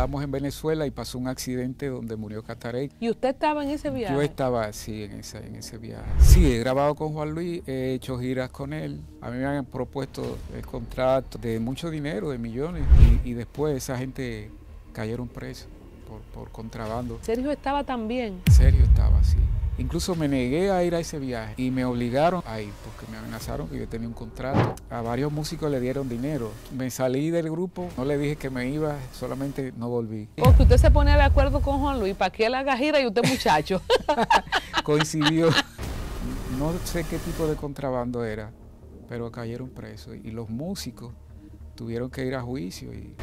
estábamos en Venezuela y pasó un accidente donde murió Cataré ¿Y usted estaba en ese viaje? Yo estaba, sí, en ese, en ese viaje. Sí, he grabado con Juan Luis, he hecho giras con él. A mí me han propuesto el contrato de mucho dinero, de millones, y, y después esa gente cayeron presos por, contrabando. Sergio estaba también. Sergio estaba, sí. Incluso me negué a ir a ese viaje y me obligaron a ir porque me amenazaron que yo tenía un contrato. A varios músicos le dieron dinero. Me salí del grupo, no le dije que me iba, solamente no volví. Porque usted se pone de acuerdo con Juan Luis, ¿para qué la gajira y usted muchacho? Coincidió. No sé qué tipo de contrabando era, pero cayeron presos y los músicos tuvieron que ir a juicio. Y,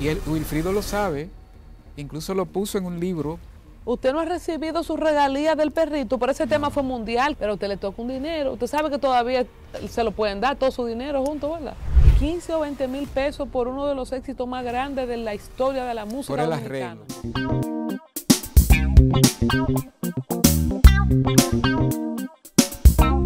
y el, Wilfrido lo sabe, Incluso lo puso en un libro. Usted no ha recibido su regalía del perrito, por ese tema fue mundial, pero usted le toca un dinero. Usted sabe que todavía se lo pueden dar todo su dinero junto, ¿verdad? 15 o 20 mil pesos por uno de los éxitos más grandes de la historia de la música por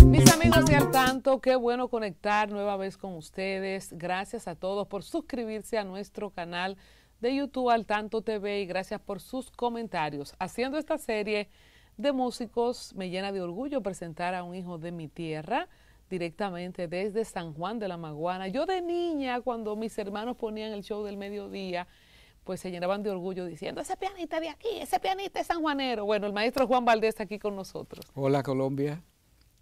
Mis amigos, y al tanto, qué bueno conectar nueva vez con ustedes. Gracias a todos por suscribirse a nuestro canal de YouTube al Tanto TV y gracias por sus comentarios. Haciendo esta serie de músicos, me llena de orgullo presentar a un hijo de mi tierra directamente desde San Juan de la Maguana. Yo de niña, cuando mis hermanos ponían el show del mediodía, pues se llenaban de orgullo diciendo, ese pianista de aquí, ese pianista es sanjuanero. Bueno, el maestro Juan Valdés está aquí con nosotros. Hola Colombia,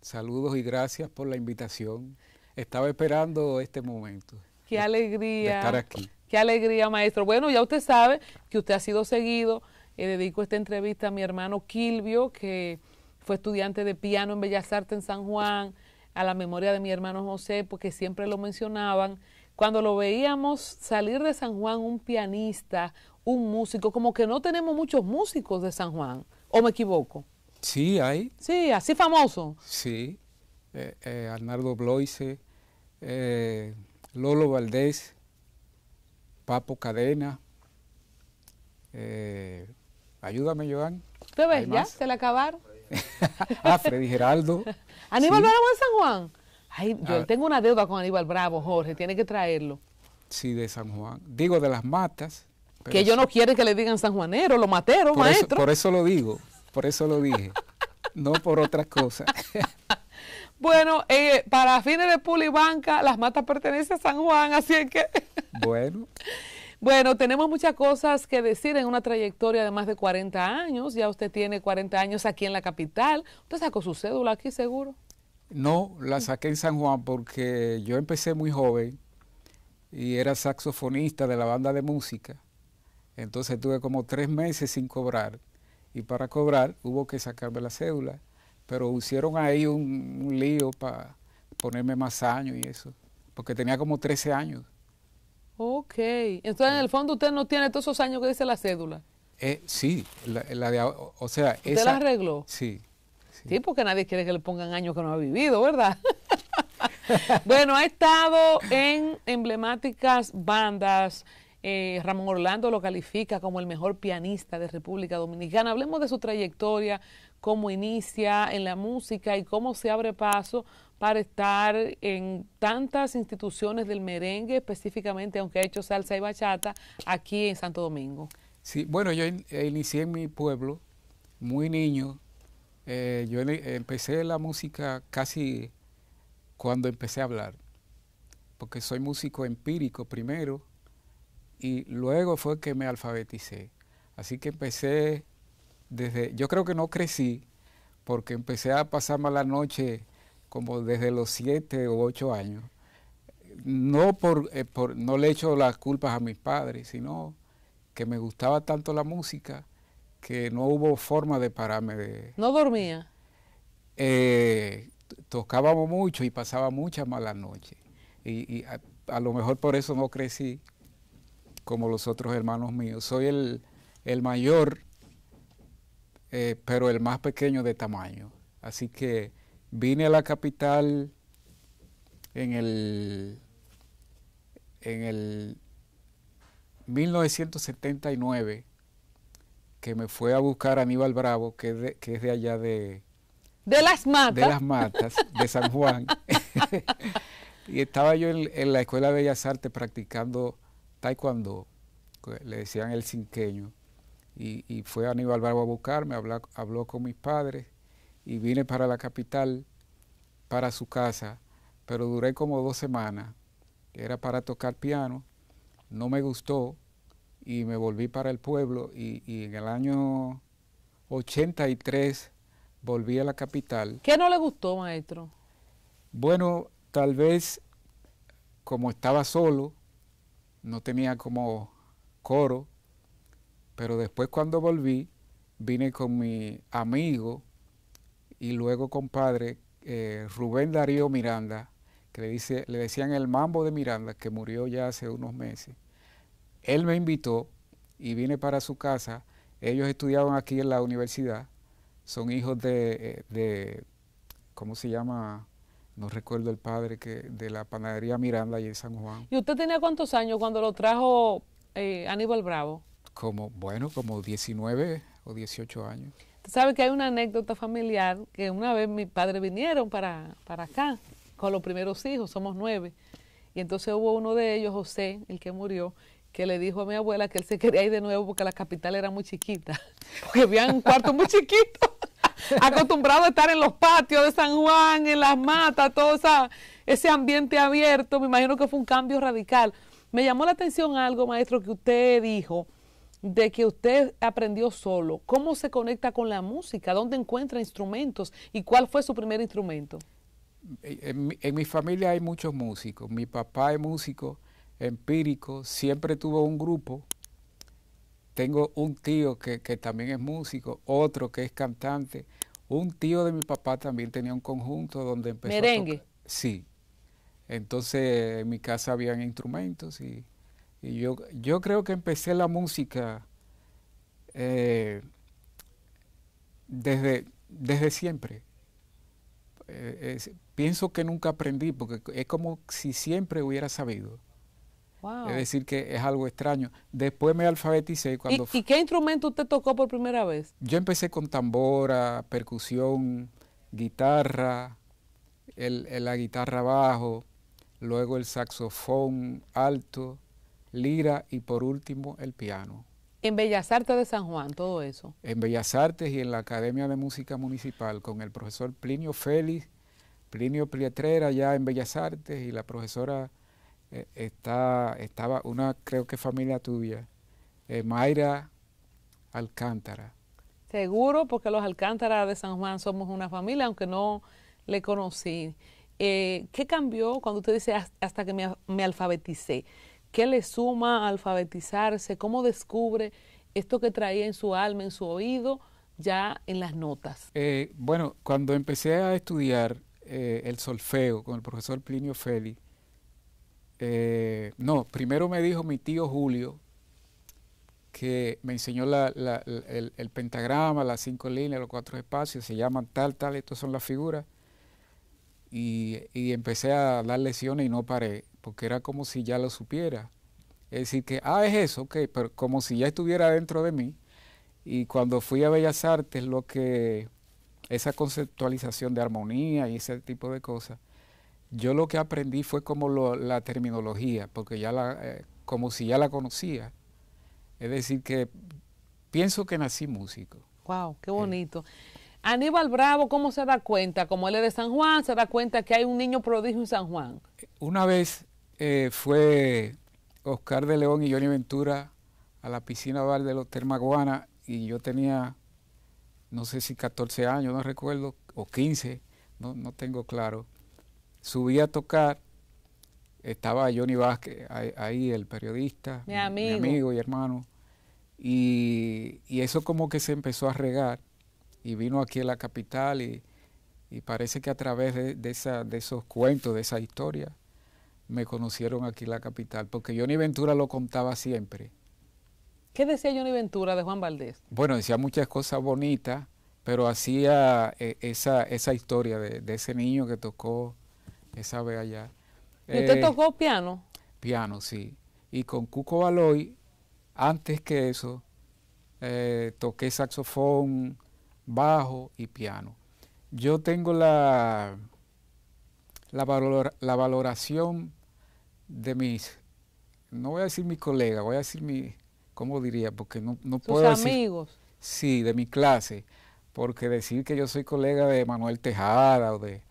saludos y gracias por la invitación. Estaba esperando este momento. Qué alegría. estar aquí alegría, maestro. Bueno, ya usted sabe que usted ha sido seguido. Eh, dedico esta entrevista a mi hermano Kilvio, que fue estudiante de piano en Bellas Artes en San Juan, a la memoria de mi hermano José, porque siempre lo mencionaban. Cuando lo veíamos salir de San Juan, un pianista, un músico, como que no tenemos muchos músicos de San Juan, ¿o me equivoco? Sí, hay. Sí, así famoso. Sí, eh, eh Arnaldo Bloise, eh, Lolo Valdés, Papo Cadena. Eh, ayúdame, Joan. ¿Te ves? ¿Ya? ¿Se la acabaron? ah, Freddy Geraldo. ¿Aníbal Bravo de San Juan? Ay, yo ah. tengo una deuda con Aníbal Bravo, Jorge, tiene que traerlo. Sí, de San Juan. Digo, de las matas. Que ellos no quieren que le digan sanjuanero, lo mataron. maestro. por eso lo digo, por eso lo dije. no por otras cosas. Bueno, eh, para fines de Pulibanca, las matas pertenecen a San Juan, así es que... Bueno. Bueno, tenemos muchas cosas que decir en una trayectoria de más de 40 años. Ya usted tiene 40 años aquí en la capital. ¿Usted sacó su cédula aquí, seguro? No, la saqué en San Juan porque yo empecé muy joven y era saxofonista de la banda de música. Entonces tuve como tres meses sin cobrar. Y para cobrar hubo que sacarme la cédula pero hicieron ahí un, lío para ponerme más años y eso, porque tenía como 13 años. Ok, entonces en el fondo usted no tiene todos esos años que dice la cédula. Eh, sí, o sea, ¿Usted la arregló? Sí, sí, porque nadie quiere que le pongan años que no ha vivido, ¿verdad? bueno, ha estado en emblemáticas bandas. Eh, Ramón Orlando lo califica como el mejor pianista de República Dominicana. Hablemos de su trayectoria, cómo inicia en la música y cómo se abre paso para estar en tantas instituciones del merengue, específicamente, aunque ha hecho salsa y bachata, aquí en Santo Domingo. Sí, bueno, yo eh, inicié en mi pueblo, muy niño. Eh, yo empecé la música casi cuando empecé a hablar, porque soy músico empírico primero y luego fue que me alfabeticé. Así que empecé yo creo que no crecí porque empecé a pasar mala noche como desde los siete o ocho años. No eh, por, no le echo las culpas a mis padres, sino que me gustaba tanto la música que no hubo forma de pararme de. ¿No dormía? Eh, tocábamos mucho y pasaba muchas malas noches. Y, a, a, lo mejor por eso no crecí como los otros hermanos míos. Soy el, el mayor eh, pero el más pequeño de tamaño. Así que vine a la capital en el, en el 1979, que me fue a buscar a Aníbal Bravo, que es de, allá de... De las matas. De las matas, de San Juan. y estaba yo en, en, la Escuela de Bellas Artes practicando taekwondo, le decían el cinqueño. Y, fue Aníbal Bravo a buscarme, habló, con mis padres y vine para la capital, para su casa, pero duré como dos semanas. Era para tocar piano, no me gustó y me volví para el pueblo y, y en el año 83 volví a la capital. ¿Qué no le gustó, maestro? Bueno, tal vez como estaba solo, no tenía como coro, pero después cuando volví, vine con mi amigo y luego compadre padre eh, Rubén Darío Miranda, que le, dice, le decían el mambo de Miranda, que murió ya hace unos meses. Él me invitó y vine para su casa. Ellos estudiaban aquí en la universidad. Son hijos de, eh, de ¿cómo se llama? No recuerdo el padre que de la panadería Miranda y en San Juan. ¿Y usted tenía cuántos años cuando lo trajo eh, Aníbal Bravo? Como, bueno, como 19 o 18 años. Tú sabes que hay una anécdota familiar que una vez mis padres vinieron para, acá con los primeros hijos, somos nueve. Y entonces hubo uno de ellos, José, el que murió, que le dijo a mi abuela que él se quería ir de nuevo porque la capital era muy chiquita, porque había un cuarto muy chiquito, acostumbrado a estar en los patios de San Juan, en las matas, todo esa, ese ambiente abierto, me imagino que fue un cambio radical. Me llamó la atención algo, maestro, que usted dijo de que usted aprendió solo, ¿cómo se conecta con la música? ¿Dónde encuentra instrumentos? ¿Y cuál fue su primer instrumento? Eh, en mi, familia hay muchos músicos. Mi papá es músico empírico, siempre tuvo un grupo. Tengo un tío que, también es músico, otro que es cantante. Un tío de mi papá también tenía un conjunto donde empezó. Merengue. A Sí. Entonces en mi casa habían instrumentos y yo, yo creo que empecé la música eh, desde, desde siempre. Eh, pienso que nunca aprendí porque es como si siempre hubiera sabido. Es decir, que es algo extraño. Después me alfabeticé. Cuando ¿Y, qué instrumento usted tocó por primera vez? Yo empecé con tambora, percusión, guitarra, la guitarra bajo, luego el saxofón alto, lira y por último el piano. En Bellas Artes de San Juan, todo eso. En Bellas Artes y en la Academia de Música Municipal con el profesor Plinio Félix, Plinio Plietrera ya en Bellas Artes y la profesora eh, está, estaba una, creo que familia tuya, eh, Mayra Alcántara. Seguro, porque los Alcántara de San Juan somos una familia, aunque no le conocí. Eh, ¿Qué cambió cuando usted dice hasta que me, me alfabeticé? qué le suma alfabetizarse, cómo descubre esto que traía en su alma, en su oído, ya en las notas. Eh, bueno, cuando empecé a estudiar eh, el solfeo con el profesor Plinio Feli, eh, no, primero me dijo mi tío Julio, que me enseñó el, pentagrama, las cinco líneas, los cuatro espacios, se llaman tal, tal, estas son las figuras. Y, y empecé a dar lecciones y no paré porque era como si ya lo supiera. Es decir, que, ah, es eso, ok, pero como si ya estuviera dentro de mí. Y cuando fui a Bellas Artes, lo que, esa conceptualización de armonía y ese tipo de cosas, yo lo que aprendí fue como la terminología, porque ya la, eh, como si ya la conocía. Es decir, que pienso que nací músico. ¡Wow! ¡Qué eh. bonito! Aníbal Bravo, ¿cómo se da cuenta? Como él es de San Juan, se da cuenta que hay un niño prodigio en San Juan. Una vez eh, fue Oscar de León y Johnny Ventura a la piscina bar de los Termaguana y yo tenía, no sé si 14 años, no recuerdo, o 15, no, tengo claro. Subí a tocar, estaba Johnny Vázquez ahí, el periodista, mi amigo, y hermano, y, eso como que se empezó a regar y vino aquí a la capital y, parece que a través de, de, esa, de esos cuentos, de esa historia, me conocieron aquí en la capital, porque Johnny Ventura lo contaba siempre. ¿Qué decía Johnny Ventura de Juan Valdés? Bueno, decía muchas cosas bonitas, pero hacía eh, esa, esa historia de, ese niño que tocó esa vez allá. ¿Y usted eh, tocó piano? Piano, sí. Y con Cuco Baloy, antes que eso, eh, toqué saxofón, bajo y piano. Yo tengo la, la, la valoración de mis, no voy a decir mi colega, voy a decir mi, ¿cómo diría? Porque no, puedo decir. amigos. Sí, de mi clase, porque decir que yo soy colega de Manuel Tejada o de,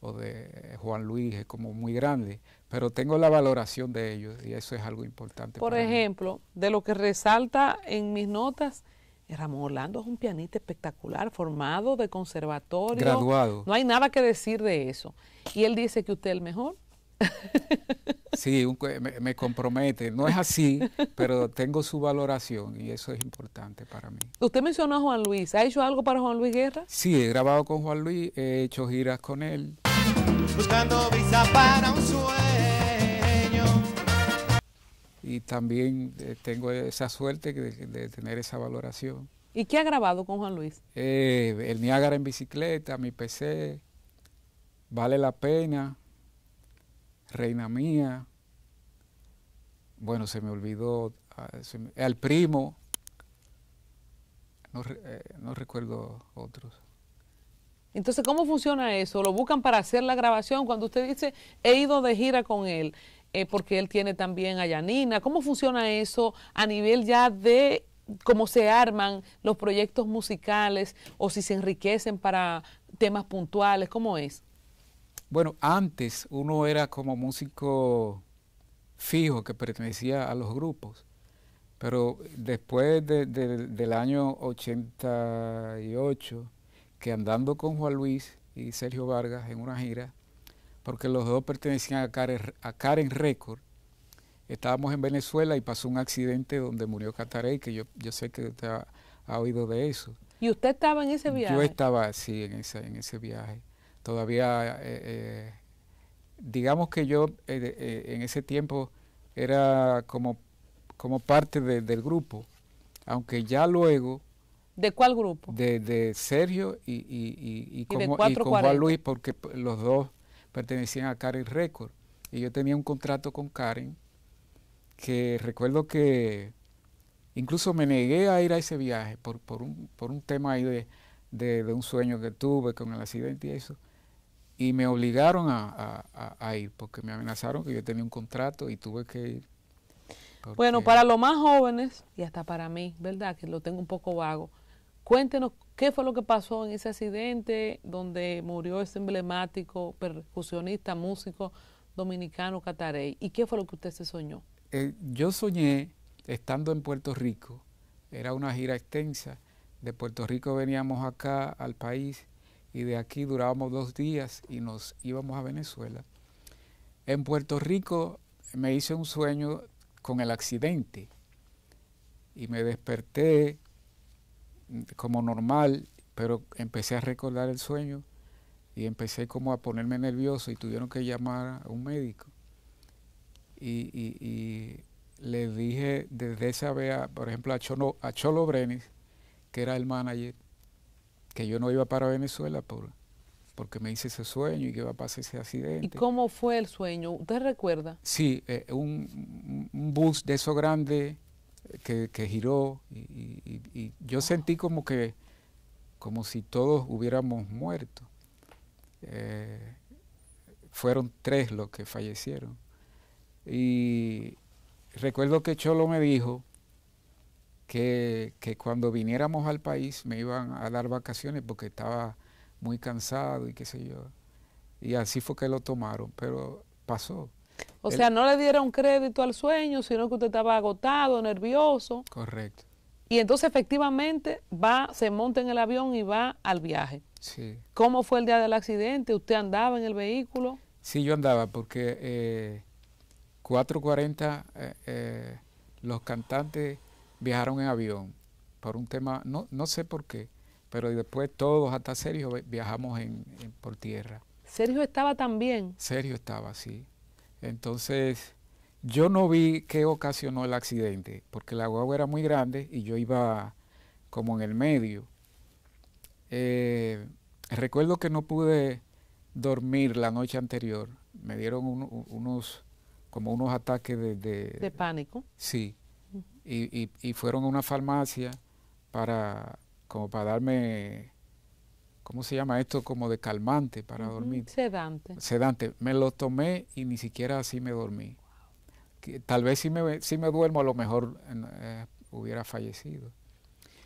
o de Juan Luis es como muy grande, pero tengo la valoración de ellos y eso es algo importante. Por ejemplo, de lo que resalta en mis notas, Ramón Orlando es un pianista espectacular, formado de conservatorio. Graduado. No hay nada que decir de eso. Y él dice que usted es el mejor. Sí, me, compromete. No es así, pero tengo su valoración y eso es importante para mí. Usted mencionó a Juan Luis. ¿Ha hecho algo para Juan Luis Guerra? Sí, he grabado con Juan Luis, he hecho giras con él. Buscando para un sueño. Y también eh, tengo esa suerte de, tener esa valoración. ¿Y qué ha grabado con Juan Luis? Eh, el Niágara en bicicleta, mi PC, Vale la Pena, Reina Mía, bueno, se me olvidó, ah, al primo, eh, no, recuerdo otros. Entonces, ¿cómo funciona eso? ¿Lo buscan para hacer la grabación? Cuando usted dice, he ido de gira con él, eh, porque él tiene también a Yanina. ¿Cómo funciona eso a nivel ya de cómo se arman los proyectos musicales o si se enriquecen para temas puntuales? ¿Cómo es? Bueno, antes uno era como músico fijo que pertenecía a los grupos, pero después del año 88, que andando con Juan Luis y Sergio Vargas en una gira, porque los dos pertenecían a Karen, a Karen Record, estábamos en Venezuela y pasó un accidente donde murió Cataré, que yo, sé que usted ha, oído de eso. ¿Y usted estaba en ese viaje? Yo estaba, sí, en, en ese viaje todavía, eh, eh, digamos que yo eh, en ese tiempo era como, como parte del grupo, aunque ya luego... ¿De cuál grupo? De, de Sergio y, como, con Juan Luis, porque los dos pertenecían a Karen Record. Y yo tenía un contrato con Karen que recuerdo que incluso me negué a ir a ese viaje por, por, un, por un tema ahí de, un sueño que tuve con el accidente y eso y me obligaron a, ir porque me amenazaron que yo tenía un contrato y tuve que ir. Bueno, para los más jóvenes y hasta para mí, ¿verdad? Que lo tengo un poco vago. Cuéntenos qué fue lo que pasó en ese accidente donde murió ese emblemático percusionista, músico dominicano cataré y qué fue lo que usted se soñó. Eh, yo soñé estando en Puerto Rico, era una gira extensa, de Puerto Rico veníamos acá al país y de aquí durábamos dos días y nos íbamos a Venezuela. En Puerto Rico me hice un sueño con el accidente y me desperté como normal, pero empecé a recordar el sueño y empecé como a ponerme nervioso y tuvieron que llamar a un médico. Y, le dije desde esa vez, por ejemplo, a Cholo, a Cholo Brenes que era el manager, que yo no iba para Venezuela por, porque me hice ese sueño y que iba a pasar ese accidente. ¿Y cómo fue el sueño? ¿Usted recuerda? Sí, eh, un, bus de eso grande eh, que, giró y, yo ah. sentí como que, como si todos hubiéramos muerto. Eh, fueron tres los que fallecieron. Y recuerdo que Cholo me dijo, que, cuando viniéramos al país me iban a dar vacaciones porque estaba muy cansado y qué sé yo. Y así fue que lo tomaron, pero pasó. O sea, no le dieron crédito al sueño, sino que usted estaba agotado, nervioso. Correcto. Y entonces efectivamente va, se monta en el avión y va al viaje. Sí. ¿Cómo fue el día del accidente? ¿Usted andaba en el vehículo? Sí, yo andaba porque 4.40 eh, eh, eh, los cantantes viajaron en avión por un tema, no, no sé por qué, pero después todos, hasta Sergio, viajamos en, por tierra. Sergio estaba también. Sergio estaba, sí. Entonces, yo no vi qué ocasionó el accidente, porque la guagua era muy grande y yo iba como en el medio. Eh, recuerdo que no pude dormir la noche anterior. Me dieron unos, como unos ataques de... De pánico. Sí y, fueron a una farmacia para, como para darme, ¿cómo se llama esto? Como de calmante para dormir. Sedante. Sedante. Me lo tomé y ni siquiera así me dormí. tal vez si me, si me duermo a lo mejor eh, hubiera fallecido.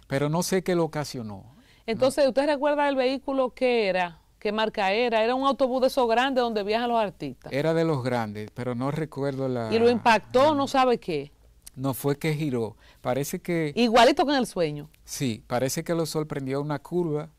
Pero no sé qué lo ocasionó. Entonces, ¿usted recuerda el vehículo que era? ¿Qué marca era? Era un autobús de esos grandes donde viajan los artistas. Era de los grandes, pero no recuerdo la... Y lo impactó, no sabe qué no fue que giró. Parece que... Igualito con el sueño. Sí, parece que lo sorprendió una curva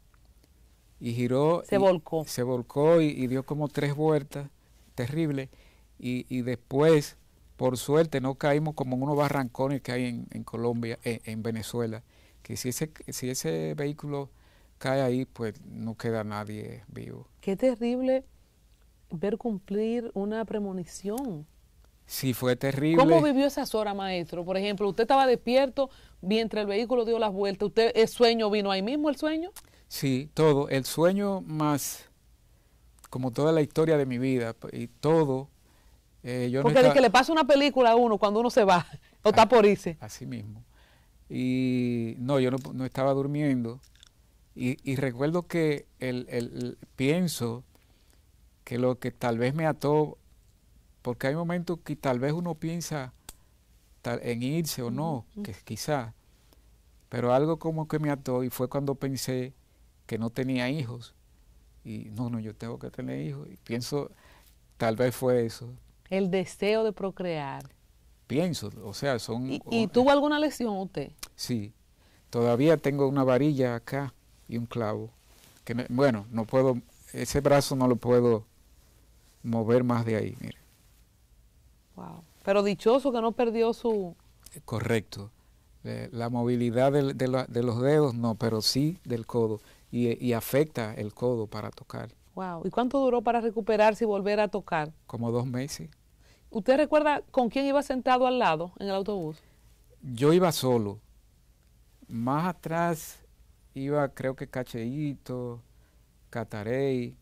y giró. Se volcó. Se volcó y, dio como tres vueltas, terrible. Y, y, después, por suerte, no caímos como en unos barrancones que hay en, Colombia, en, en, Venezuela, que si ese, si ese vehículo cae ahí, pues no queda nadie vivo. Qué terrible ver cumplir una premonición. Sí, fue terrible. ¿Cómo vivió esas horas, maestro? Por ejemplo, usted estaba despierto mientras el vehículo dio las vueltas. ¿Usted el sueño vino ahí mismo, el sueño? Sí, todo. El sueño más, como toda la historia de mi vida y todo. Eh, yo Porque no de que le pasa una película a uno cuando uno se va o está por irse. Así mismo. Y no, yo no, estaba durmiendo. Y, recuerdo que el, pienso que lo que tal vez me ató porque hay momentos que tal vez uno piensa en irse o no, que quizá, pero algo como que me ató y fue cuando pensé que no tenía hijos y no, no, yo tengo que tener hijos y pienso, tal vez fue eso. El deseo de procrear. Pienso, o sea, son... ¿Y, eh tuvo alguna lesión usted? Sí, todavía tengo una varilla acá y un clavo. Que bueno, no puedo, ese brazo no lo puedo mover más de ahí, mire. Pero dichoso que no perdió su... Eh, correcto. Eh, la movilidad de, los dedos no, pero sí del codo. Eh, y, afecta el codo para tocar. Wow. ¿Y cuánto duró para recuperarse y volver a tocar? Como dos meses. ¿Usted recuerda con quién iba sentado al lado en el autobús? Yo iba solo. Más atrás iba creo que Cacheito, Catarey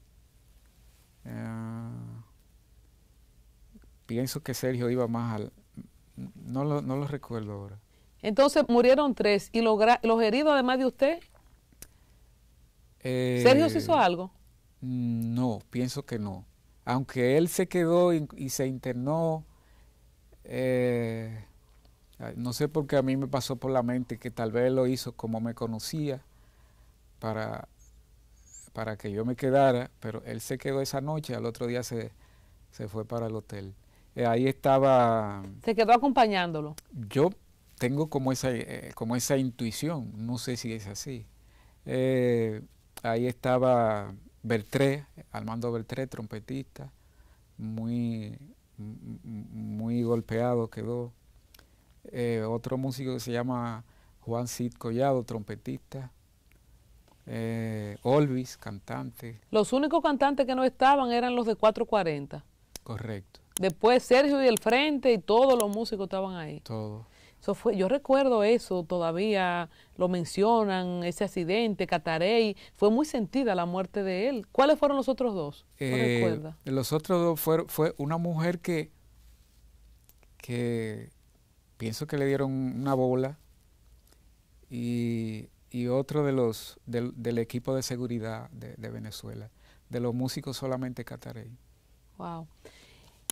pienso que Sergio iba más al... No lo, no lo recuerdo ahora. Entonces murieron tres. ¿Y los, heridos, además de usted? Eh, ¿Sergio se hizo eh, algo? No, pienso que no. Aunque él se quedó y, se internó, eh, no sé por qué a mí me pasó por la mente que tal vez lo hizo como me conocía para, para que yo me quedara, pero él se quedó esa noche, al otro día se fue para el hotel. Eh, ahí estaba... ¿Se quedó acompañándolo? Yo tengo como esa, eh, como esa intuición, no sé si es así. Eh, ahí estaba Bertré, Armando Bertré, trompetista, muy, muy golpeado quedó. otro músico que se llama Juan Cid Collado, trompetista. Olvis, cantante. Los únicos cantantes que no estaban eran los de 440. Correcto. Después Sergio y el Frente y todos los músicos estaban ahí. Todo. Eso fue, yo recuerdo eso, todavía lo mencionan, ese accidente, Catarey, fue muy sentida la muerte de él. ¿Cuáles fueron los otros dos? Eh, los otros dos fue, una mujer que, que pienso que le dieron una bola y, otro de los del, equipo de seguridad de, Venezuela, de los músicos solamente Catarey. Wow.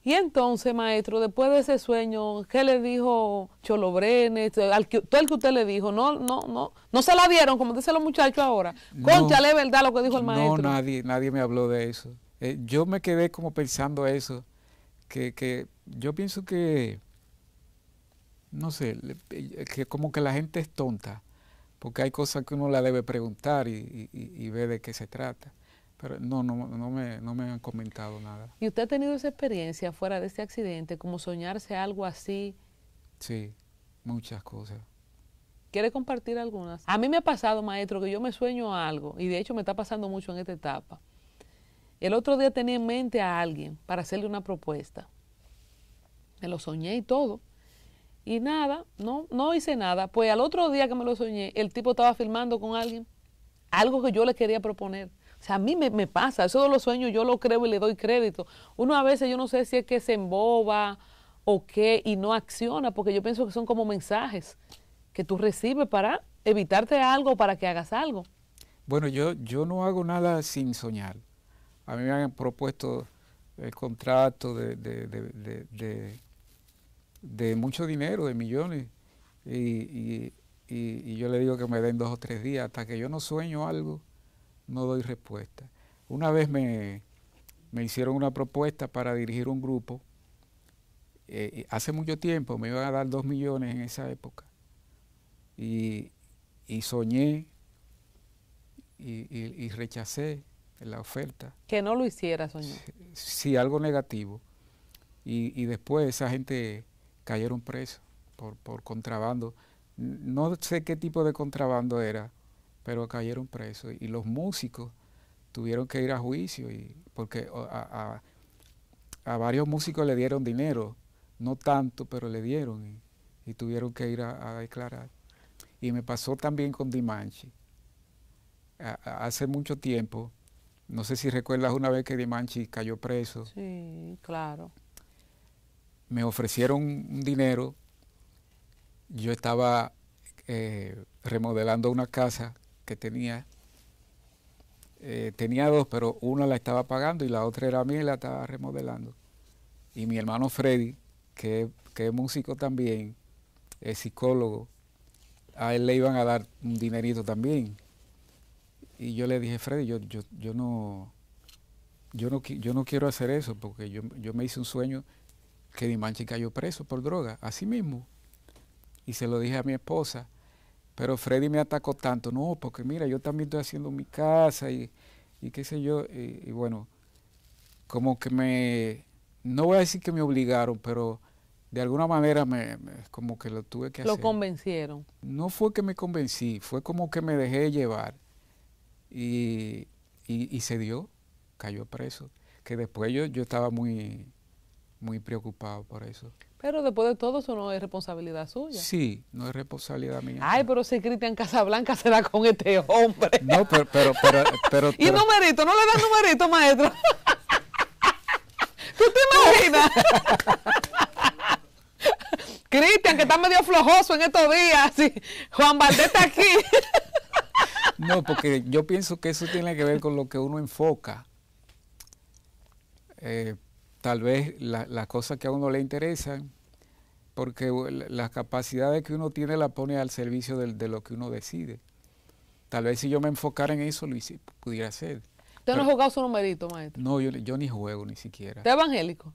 Y entonces, maestro, después de ese sueño, ¿qué le dijo Cholobrenes? Al todo el que usted le dijo, no, no, no, no se la dieron, como dicen los muchachos ahora. Concha, le verdad lo que dijo el maestro. No, nadie, nadie me habló de eso. Eh, yo me quedé como pensando eso, que, que yo pienso que, no sé, eh, que como que la gente es tonta, porque hay cosas que uno la debe preguntar y, y, y ver de qué se trata. Pero no, no, no, me, no me han comentado nada. ¿Y usted ha tenido esa experiencia fuera de este accidente, como soñarse algo así? Sí, muchas cosas. ¿Quiere compartir algunas? A mí me ha pasado, maestro, que yo me sueño algo, y de hecho me está pasando mucho en esta etapa. El otro día tenía en mente a alguien para hacerle una propuesta. Me lo soñé y todo. Y nada, no, no hice nada. Pues al otro día que me lo soñé, el tipo estaba filmando con alguien algo que yo le quería proponer. O sea, a mí me, pasa, eso de los sueños yo lo creo y le doy crédito. Uno a veces yo no sé si es que se emboba o qué y no acciona, porque yo pienso que son como mensajes que tú recibes para evitarte algo, para que hagas algo. Bueno, yo, yo no hago nada sin soñar. A mí me han propuesto el eh, contrato de, de, de, de mucho dinero, de millones, y yo le digo que me den dos o tres días hasta que yo no sueño algo no doy respuesta. Una vez me, me hicieron una propuesta para dirigir un grupo. Eh, hace mucho tiempo me iban a dar dos millones en esa época. Y, soñé y, rechacé la oferta. Que no lo hiciera soñé Sí, algo negativo. Y, después esa gente cayeron presos por contrabando. No sé qué tipo de contrabando era, pero cayeron presos. Y los músicos tuvieron que ir a juicio y, porque a, varios músicos le dieron dinero, no tanto, pero le dieron y, tuvieron que ir a, declarar. Y me pasó también con Dimanche. hace mucho tiempo, no sé si recuerdas una vez que Dimanche cayó preso. Sí, claro. Me ofrecieron un dinero. Yo estaba eh, remodelando una casa que tenía. Eh, tenía dos, pero una la estaba pagando y la otra era mía y la estaba remodelando. Y mi hermano Freddy, que, es músico también, es psicólogo, a él le iban a dar un dinerito también. Y yo le dije, Freddy, yo, yo, yo no, yo, no, yo no quiero hacer eso porque yo, me hice un sueño que manche cayó preso por droga, así mismo. Y se lo dije a mi esposa pero Freddy me atacó tanto, no, porque mira, yo también estoy haciendo mi casa y, qué sé yo, y, bueno, como que me, no voy a decir que me obligaron, pero de alguna manera me, como que lo tuve que hacer. Lo convencieron. No fue que me convencí, fue como que me dejé llevar y, y, se dio, cayó preso, que después yo, yo estaba muy, muy preocupado por eso. Pero después de todo, eso no es responsabilidad suya. Sí, no es responsabilidad mía. Ay, pero si Cristian Casablanca se da con este hombre. No, pero. pero, pero, y numerito, no le dan numerito, maestro. ¿Tú te imaginas? Cristian, que está medio flojoso en estos días. Juan Valdés está aquí. no, porque yo pienso que eso tiene que ver con lo que uno enfoca. Eh, tal vez las la cosas que a uno le interesan, porque las capacidades que uno tiene las pone al servicio de, lo que uno decide. Tal vez si yo me enfocara en eso, lo pudiera hacer. ¿Usted no ha jugado su numerito, maestro? No, yo, yo ni juego ni siquiera. ¿Usted evangélico?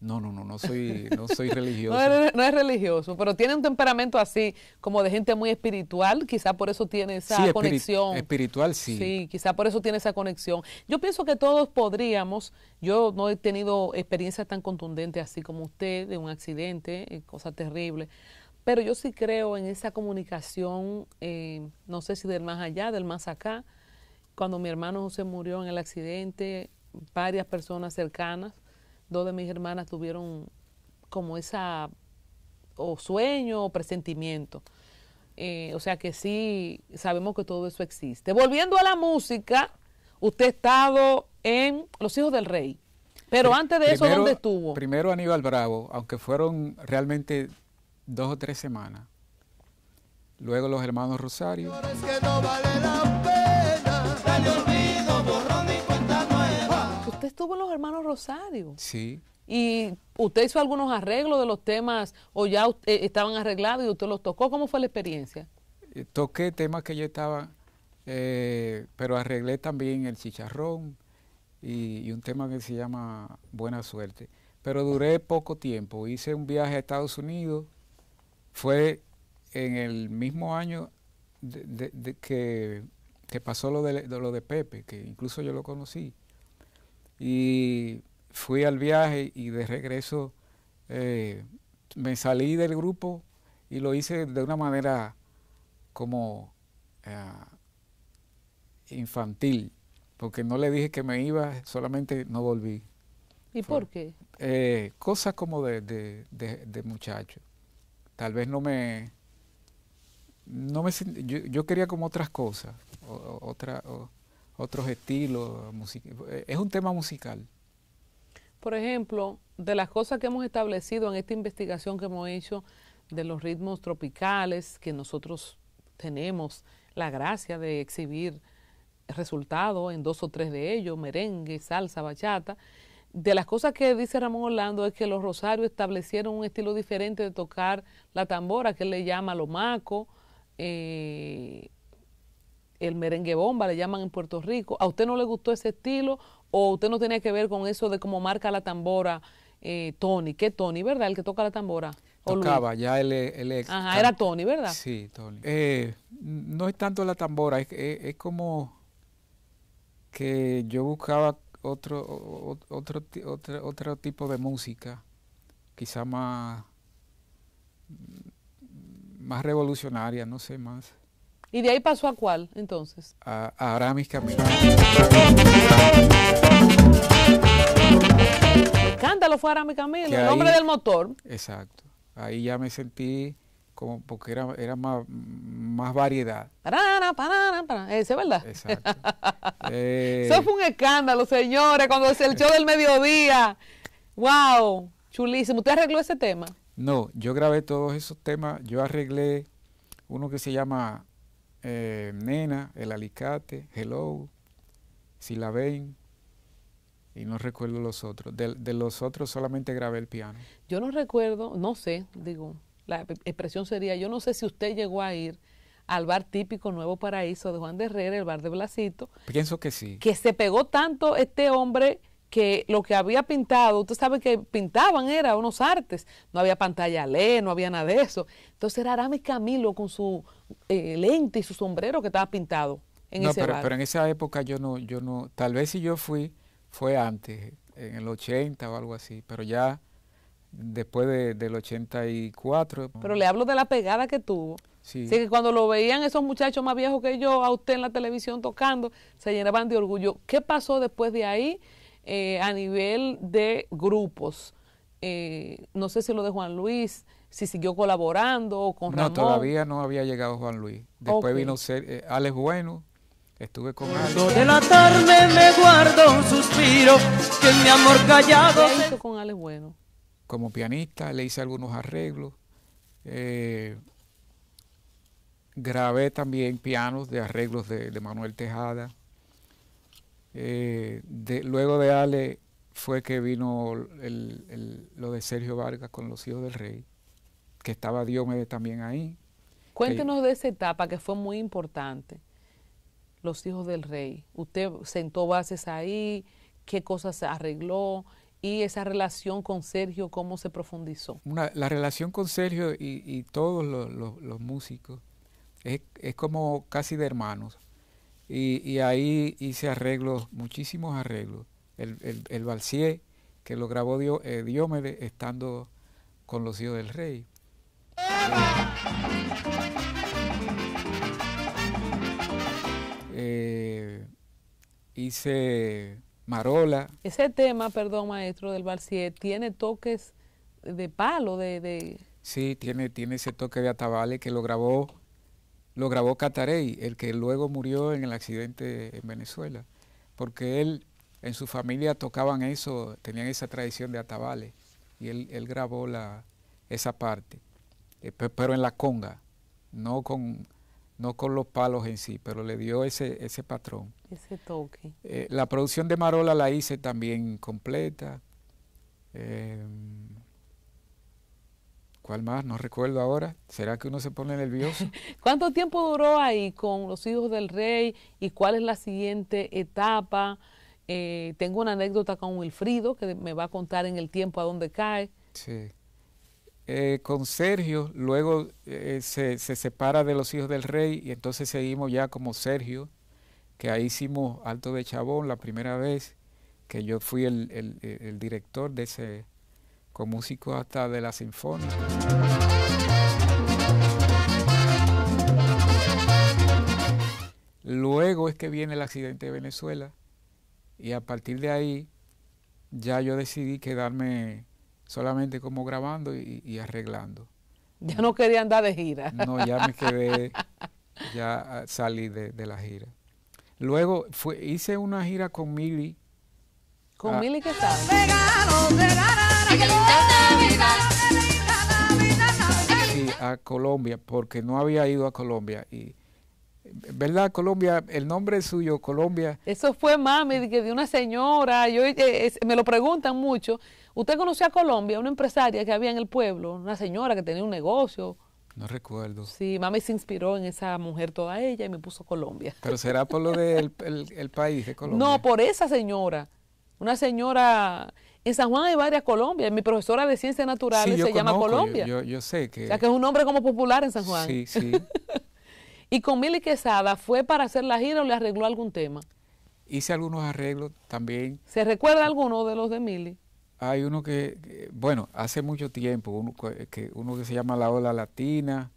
No, no, no, no soy, no soy religioso. no, es, religioso, pero tiene un temperamento así, como de gente muy espiritual, quizá por eso tiene esa conexión. Espiritual, sí. Sí, quizá por eso tiene esa conexión. Yo pienso que todos podríamos, yo no he tenido experiencias tan contundentes así como usted, de un accidente, eh, cosa terrible, pero yo sí creo en esa comunicación, eh, no sé si del más allá, del más acá. Cuando mi hermano José murió en el accidente, varias personas cercanas dos de mis hermanas tuvieron como esa o sueño o presentimiento. Eh, o sea que sí, sabemos que todo eso existe. Volviendo a la música, usted ha estado en Los Hijos del Rey. Pero antes de eso, ¿dónde estuvo? Primero Aníbal Bravo, aunque fueron realmente dos o tres semanas. Luego los hermanos Rosario. con los hermanos Rosario. Sí. Y usted hizo algunos arreglos de los temas o ya eh, estaban arreglados y usted los tocó. ¿Cómo fue la experiencia? Eh, toqué temas que yo estaba eh, pero arreglé también el chicharrón y, un tema que se llama Buena Suerte. Pero duré poco tiempo. Hice un viaje a Estados Unidos. Fue en el mismo año de, que, pasó lo de, lo de Pepe, que incluso yo lo conocí y fui al viaje y de regreso eh, me salí del grupo y lo hice de una manera como ah, infantil, porque no le dije que me iba, solamente no volví. ¿Y por qué? Eh, cosas como de, de, de, muchacho. Tal vez no me... No me yo, quería como otras cosas, otra, otros estilos. Eh, es un tema musical. Por ejemplo, de las cosas que hemos establecido en esta investigación que hemos hecho de los ritmos tropicales que nosotros tenemos la gracia de exhibir resultados en dos o tres de ellos, merengue, salsa, bachata. De las cosas que dice Ramón Orlando es que los rosarios establecieron un estilo diferente de tocar la tambora, que él le llama maco, eh, el merengue bomba, le llaman en Puerto Rico. ¿A usted no le gustó ese estilo o usted no tenía que ver con eso de cómo marca la tambora eh, Tony? ¿Qué Tony, verdad? El que toca la tambora. Tocaba, ya el el ex, Ajá, era Tony, ¿verdad? Sí, Tony. Eh, no es tanto la tambora, es, como que yo buscaba otro, otro, otro, tipo de música, quizá más, más revolucionaria, no sé, más ¿Y de ahí pasó a cuál entonces? A, a Camilo. Camino. escándalo fue Aramis Camilo, el nombre del motor. Exacto. Ahí ya me sentí como porque era, era más, más variedad. Parana, es Ese, ¿verdad? Exacto. Eh. Eso fue un escándalo, señores, cuando se el show del mediodía. ¡Wow! Chulísimo. ¿Usted arregló ese tema? No, yo grabé todos esos temas. Yo arreglé uno que se llama eh, nena, El Alicate, Hello, Si la y no recuerdo los otros. De, los otros solamente grabé el piano. Yo no recuerdo, no sé, digo, la e-, expresión sería, yo no sé si usted llegó a ir al bar típico Nuevo Paraíso de Juan de Herrera, el bar de Blasito. Pienso que sí. Que se pegó tanto este hombre que lo que había pintado, usted sabe que pintaban era unos artes, no había pantalla LED, no había nada de eso. Entonces era Arame Camilo con su eh, lente y su sombrero que estaba pintado en pero, pero en esa época yo no, yo no, tal vez si yo fui, fue antes, en el 80 o algo así, pero ya después del 84. Pero le hablo de la pegada que tuvo. Sí. que cuando lo veían esos muchachos más viejos que yo, a usted en la televisión tocando, se llenaban de orgullo. ¿Qué pasó después de ahí eh, a nivel de grupos? Eh, no sé si lo de Juan Luis, si siguió colaborando con Ramón. No, todavía no había llegado Juan Luis. Después vino eh, Alex Bueno, estuve con Alex. de la tarde me guardo un suspiro, que mi amor callado. ¿Qué con Alex Bueno? Como pianista, le hice algunos arreglos. Eh, grabé también pianos de arreglos de, Manuel Tejada. Eh, luego de Ale fue que vino lo de Sergio Vargas con los hijos del rey que estaba Diomedes también ahí. Cuéntenos de esa etapa que fue muy importante, los hijos del rey. Usted sentó bases ahí, qué cosas se arregló y esa relación con Sergio, cómo se profundizó. la relación con Sergio y, todos los, músicos es, como casi de hermanos. Y, ahí hice arreglos, muchísimos arreglos. El, el, el que lo grabó eh, Diomedes Diómedes estando con los hijos del rey. Eh, hice Marola. Ese tema, perdón, maestro del Barcier, tiene toques de palo, de, de... Sí, tiene, tiene ese toque de atabale que lo grabó, lo grabó Catarey, el que luego murió en el accidente en Venezuela, porque él en su familia tocaban eso, tenían esa tradición de atabales, y él, grabó la, esa parte. Eh, pero en la conga, no con, no con los palos en sí, pero le dio ese, ese patrón. Ese toque. Eh, la producción de Marola la hice también completa. Eh, ¿Cuál más? No recuerdo ahora. ¿Será que uno se pone nervioso? ¿Cuánto tiempo duró ahí con Los Hijos del Rey y cuál es la siguiente etapa? tengo una anécdota con Wilfrido que me va a contar en el tiempo a dónde cae. Sí. Eh, con Sergio, luego eh, se, separa de los hijos del rey y entonces seguimos ya como Sergio, que ahí hicimos Alto de Chabón la primera vez, que yo fui el, director de ese, con músicos hasta de la sinfonía. Luego es que viene el accidente de Venezuela y a partir de ahí ya yo decidí quedarme solamente como grabando y, arreglando. Ya no quería andar de gira. No, ya me quedé, ya ah, salí de, la gira. Luego fue, hice una gira con Mili. ¿Con ah. qué tal? Sí, a Colombia, porque no había ido a Colombia. Y, ¿Verdad, Colombia? El nombre suyo, Colombia. Eso fue mami, de una señora. Yo, eh, me lo preguntan mucho Usted conoció a Colombia, una empresaria que había en el pueblo, una señora que tenía un negocio. No recuerdo. Sí, mami se inspiró en esa mujer toda ella y me puso Colombia. Pero será por lo del el, país de Colombia. No, por esa señora. Una señora. En San Juan hay varias Colombias. Mi profesora de ciencias naturales se llama Colombia. Yo, yo, yo, sé que. O sea, que es un nombre como popular en San Juan. Sí, sí. y con Mili Quesada, ¿fue para hacer la gira o le arregló algún tema? Hice algunos arreglos también. ¿Se recuerda alguno de los de Mili? Hay uno que, bueno, hace mucho tiempo, uno que, uno que se llama La Ola Latina.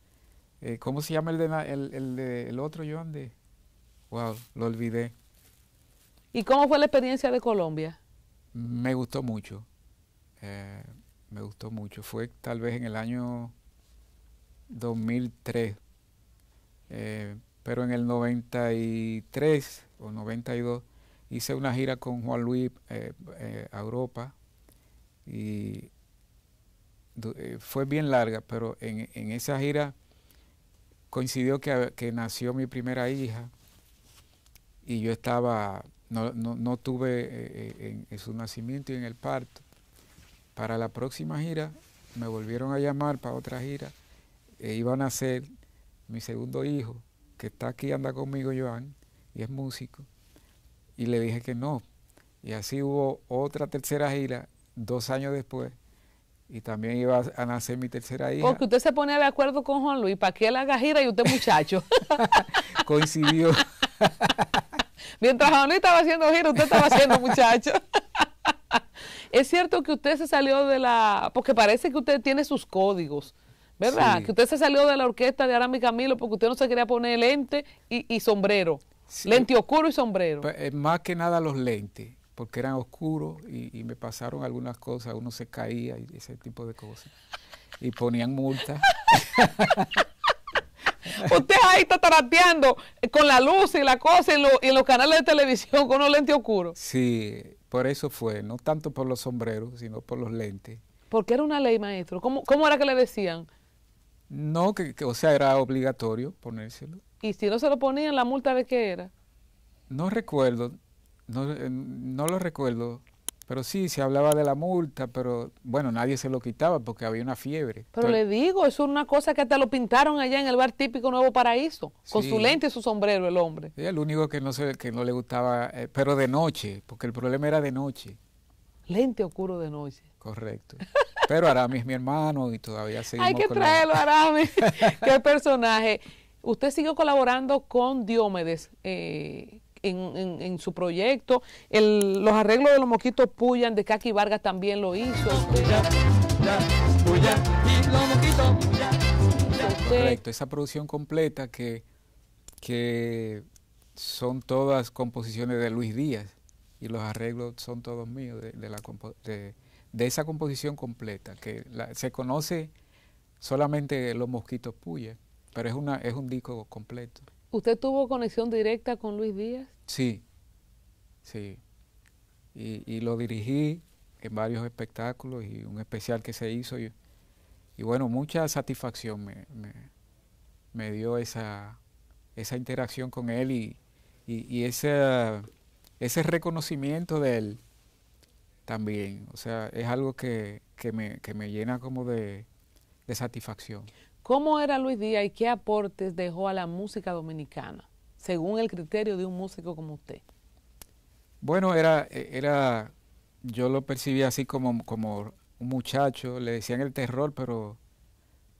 Eh, ¿Cómo se llama el, de, el, otro, Joan? De, wow, lo olvidé. ¿Y cómo fue la experiencia de Colombia? Me gustó mucho. Eh, me gustó mucho. Fue tal vez en el año 2003. Eh, pero en el 93 o 92 hice una gira con Juan Luis a Europa y eh, fue bien larga, pero en, esa gira coincidió que, nació mi primera hija y yo estaba, no, tuve eh, eh, en, su nacimiento y en el parto. Para la próxima gira me volvieron a llamar para otra gira. E iba a nacer mi segundo hijo, que está aquí, anda conmigo Joan, y es músico. Y le dije que no. Y así hubo otra tercera gira dos años después, y también iba a nacer mi tercera hija. Porque usted se pone de acuerdo con Juan Luis, ¿para que él haga gira y usted muchacho? Coincidió. Mientras Juan Luis estaba haciendo gira, usted estaba haciendo muchacho. es cierto que usted se salió de la, porque parece que usted tiene sus códigos. ¿Verdad? Que usted se salió de la orquesta de Arami Camilo porque usted no se quería poner lente y, sombrero. Lente oscuro y sombrero. Pues, eh, más que nada los lentes porque eran oscuros y, me pasaron algunas cosas, uno se caía y ese tipo de cosas. Y ponían multas. Usted ahí está tarateando con la luz y la cosa y, los canales de televisión con los lentes oscuros. Sí, por eso fue, no tanto por los sombreros, sino por los lentes. Porque era una ley, maestro. ¿Cómo, cómo era que le decían? No, que, o sea, era obligatorio ponérselo. ¿Y si no se lo ponían, la multa de qué era? No recuerdo, eh, no, lo recuerdo, pero sí, se hablaba de la multa, pero bueno, nadie se lo quitaba porque había una fiebre. Pero le digo, es una cosa que hasta lo pintaron allá en el bar típico Nuevo Paraíso, con su lente y su sombrero el hombre. Sí, el único que no, que no le gustaba, eh, pero de noche, porque el problema era de noche. Lente oscuro de noche. Correcto. Pero Aramis mi hermano y todavía seguimos Hay que traerlo, Aramis. Qué personaje. Usted siguió colaborando con Diomedes, eh, en, su proyecto. El, los arreglos de los mosquitos Puyan de Kaki Vargas también lo hizo. Correcto, esa producción completa que, son todas composiciones de Luis Díaz y los arreglos son todos míos de, la, de, de, esa composición completa que se conoce solamente los mosquitos puya, pero es, una, es un disco completo. ¿Usted tuvo conexión directa con Luis Díaz? Sí, sí. Y, lo dirigí en varios espectáculos y un especial que se hizo. Y, bueno, mucha satisfacción me, dio esa, interacción con él y, ese, ese reconocimiento de él también. O sea, es algo que, me, llena como de, de satisfacción. ¿Cómo era Luis Díaz y qué aportes dejó a la música dominicana, según el criterio de un músico como usted? Bueno, era, era yo lo percibía así como, como un muchacho, le decían el terror, pero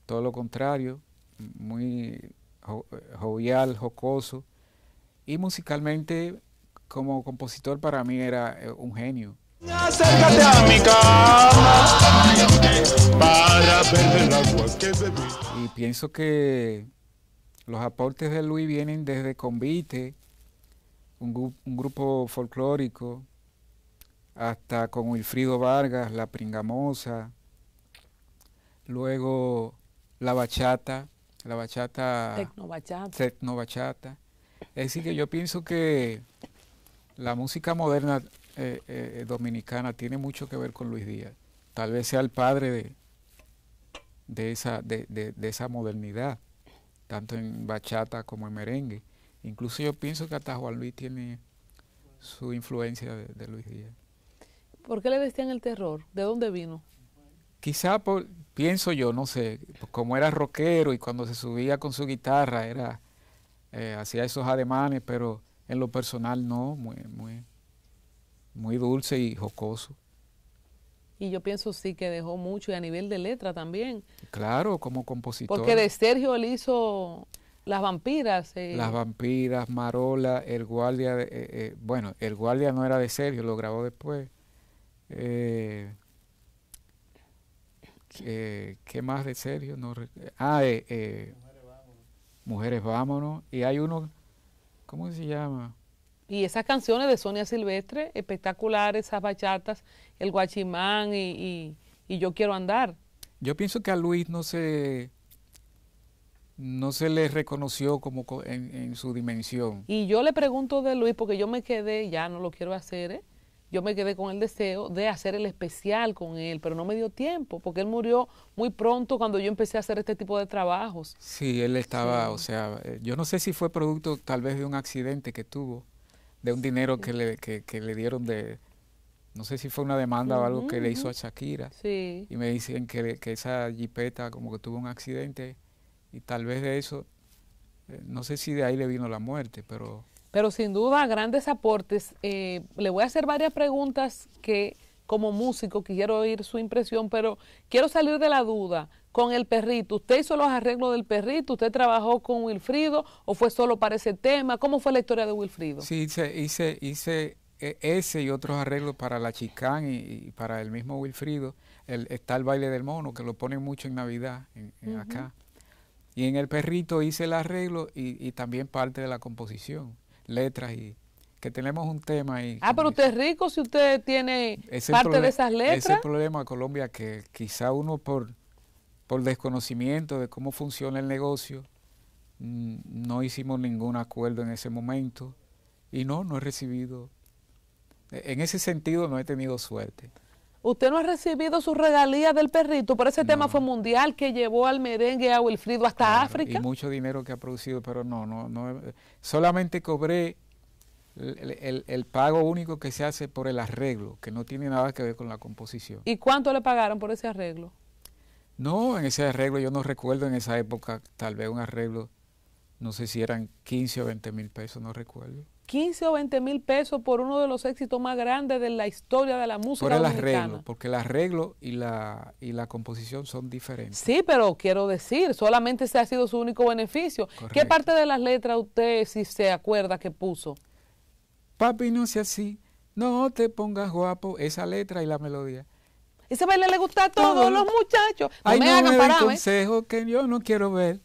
todo lo contrario, muy jovial, jocoso. Y musicalmente, como compositor, para mí era eh, un genio y pienso que los aportes de Luis vienen desde Convite, un, grupo folclórico, hasta con Wilfrido Vargas, La Pringamosa, luego La Bachata, la bachata... Tecnobachata. bachata, Es decir, que yo pienso que la música moderna eh, eh, eh, dominicana tiene mucho que ver con Luis Díaz. Tal vez sea el padre de, de esa, de, de, de esa modernidad, tanto en bachata como en merengue. Incluso yo pienso que hasta Juan Luis tiene su influencia de, Luis Díaz. ¿Por qué le vestían el terror? ¿De dónde vino? Quizá por, pienso yo, no sé, como era rockero y cuando se subía con su guitarra era eh, hacía esos ademanes, pero en lo personal no, muy, muy, muy dulce y jocoso y yo pienso sí que dejó mucho y a nivel de letra también. Claro, como compositor. Porque de Sergio él hizo las vampiras. Eh. Las vampiras, Marola, el guardia, eh, eh, bueno, el guardia no era de Sergio, lo grabó después. ¿Qué más de Sergio? No, ah, Mujeres Vámonos. Mujeres Vámonos. Y hay uno, ¿cómo se llama? y esas canciones de Sonia Silvestre, espectaculares, esas bachatas, El Guachimán y, y, Yo Quiero Andar. Yo pienso que a Luis no se, no se le reconoció como en, en su dimensión. Y yo le pregunto de Luis, porque yo me quedé, ya no lo quiero hacer, ¿eh? yo me quedé con el deseo de hacer el especial con él, pero no me dio tiempo, porque él murió muy pronto cuando yo empecé a hacer este tipo de trabajos. Sí, él estaba, o sea, eh, yo no sé si fue producto tal vez de un accidente que tuvo, de un dinero que le, le dieron de, no sé si fue una demanda o algo que le hizo a Shakira. Sí. Y me dicen que, esa jipeta como que tuvo un accidente y tal vez de eso, eh, no sé si de ahí le vino la muerte, pero... Pero sin duda, grandes aportes. Eh, le voy a hacer varias preguntas que como músico quiero oír su impresión, pero quiero salir de la duda con el perrito? ¿Usted hizo los arreglos del perrito? ¿Usted trabajó con Wilfrido o fue solo para ese tema? ¿Cómo fue la historia de Wilfrido? Sí, hice, hice, hice e, ese y otros arreglos para la chicán y, para el mismo Wilfrido. El, está el baile del mono, que lo ponen mucho en Navidad acá. Y en el perrito hice el arreglo y, también parte de la composición, letras y, que tenemos un tema ahí. Ah, pero usted es rico si usted tiene parte de esas letras. Ese problema, Colombia, que quizá uno por por desconocimiento de cómo funciona el negocio, mm, no hicimos ningún acuerdo en ese momento y no, no he recibido, e, en ese sentido no he tenido suerte. Usted no ha recibido sus regalías del perrito, por ese tema fue mundial que llevó al merengue a Wilfrido hasta África. Y mucho dinero que ha producido, pero no, no, no. Solamente cobré el, pago único que se hace por el arreglo, que no tiene nada que ver con la composición. ¿Y cuánto le pagaron por ese arreglo? No, en ese arreglo yo no recuerdo en esa época, tal vez un arreglo, no sé si eran 15 o 20 mil pesos, no recuerdo. 15 o 20 mil pesos por uno de los éxitos más grandes de la historia de la música. Por el arreglo, porque el arreglo y la, y la composición son diferentes. Sí, pero quiero decir, solamente ese ha sido su único beneficio. ¿Qué parte de las letras usted, si se acuerda, que puso? Papi, no sea así, no te pongas guapo, esa letra y la melodía. Ese baile le gusta a todos los muchachos. No Ay, me no me consejo que yo no quiero ver.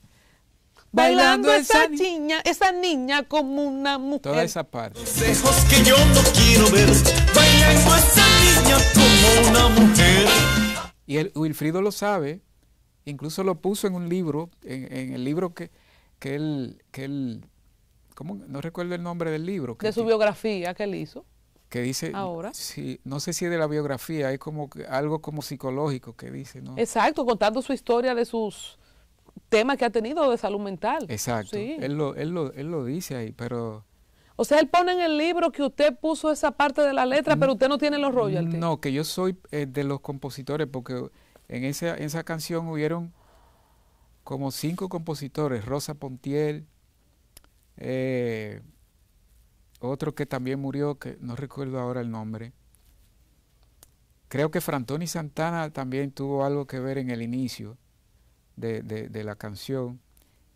Bailando, esa, niña, esa niña como una mujer. Toda esa parte. Consejos que yo no quiero ver. Bailando esa niña como una mujer. Y el, Wilfrido lo sabe. Incluso lo puso en un libro, en, el libro que, él, que él ¿cómo? no recuerdo el nombre del libro. de su biografía que él hizo que dice ahora sí, no sé si es de la biografía es como algo como psicológico que dice no exacto contando su historia de sus temas que ha tenido de salud mental exacto él, lo, él, lo, dice ahí pero o sea él pone en el libro que usted puso esa parte de la letra pero usted no tiene los royalties no que yo soy eh, de los compositores porque en esa en esa canción hubieron como cinco compositores Rosa Pontiel eh, otro que también murió, que no recuerdo ahora el nombre. Creo que Frantoni Santana también tuvo algo que ver en el inicio de, de, la canción.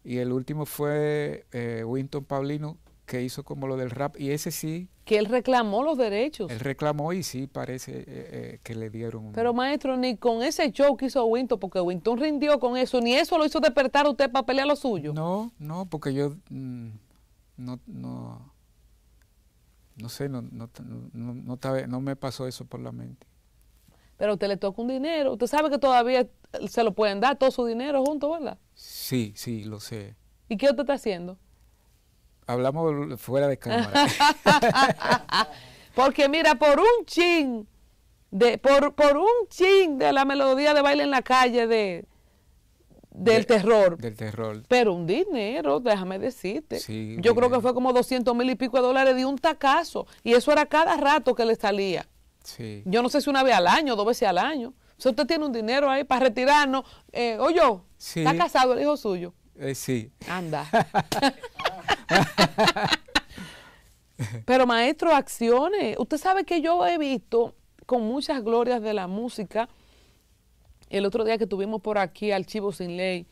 Y el último fue eh, Winton Paulino, que hizo como lo del rap, y ese sí. Que él reclamó los derechos. Él reclamó y sí parece eh, eh, que le dieron. Pero maestro, ni con ese show que hizo Winton, porque Winton rindió con eso, ni eso lo hizo despertar usted para pelear lo suyo. No, no, porque yo mm, no, no no sé, no, no, no, no, me pasó eso por la mente. Pero usted le toca un dinero. Usted sabe que todavía se lo pueden dar todo su dinero junto, ¿verdad? Sí, sí, lo sé. ¿Y qué usted está haciendo? Hablamos fuera de cámara. Porque mira, por un chin, de, por, por un chin de la melodía de baile en la calle de, del terror. Del terror. Pero un dinero, déjame decirte. Yo creo que fue como 200 mil y pico de dólares de un tacazo. Y eso era cada rato que le salía. Sí. Yo no sé si una vez al año, dos veces al año. Si usted tiene un dinero ahí para retirarnos, eh, o yo, está casado el hijo suyo. Eh, sí. Anda. Pero maestro, acciones. Usted sabe que yo he visto con muchas glorias de la música el otro día que tuvimos por aquí Archivo sin ley,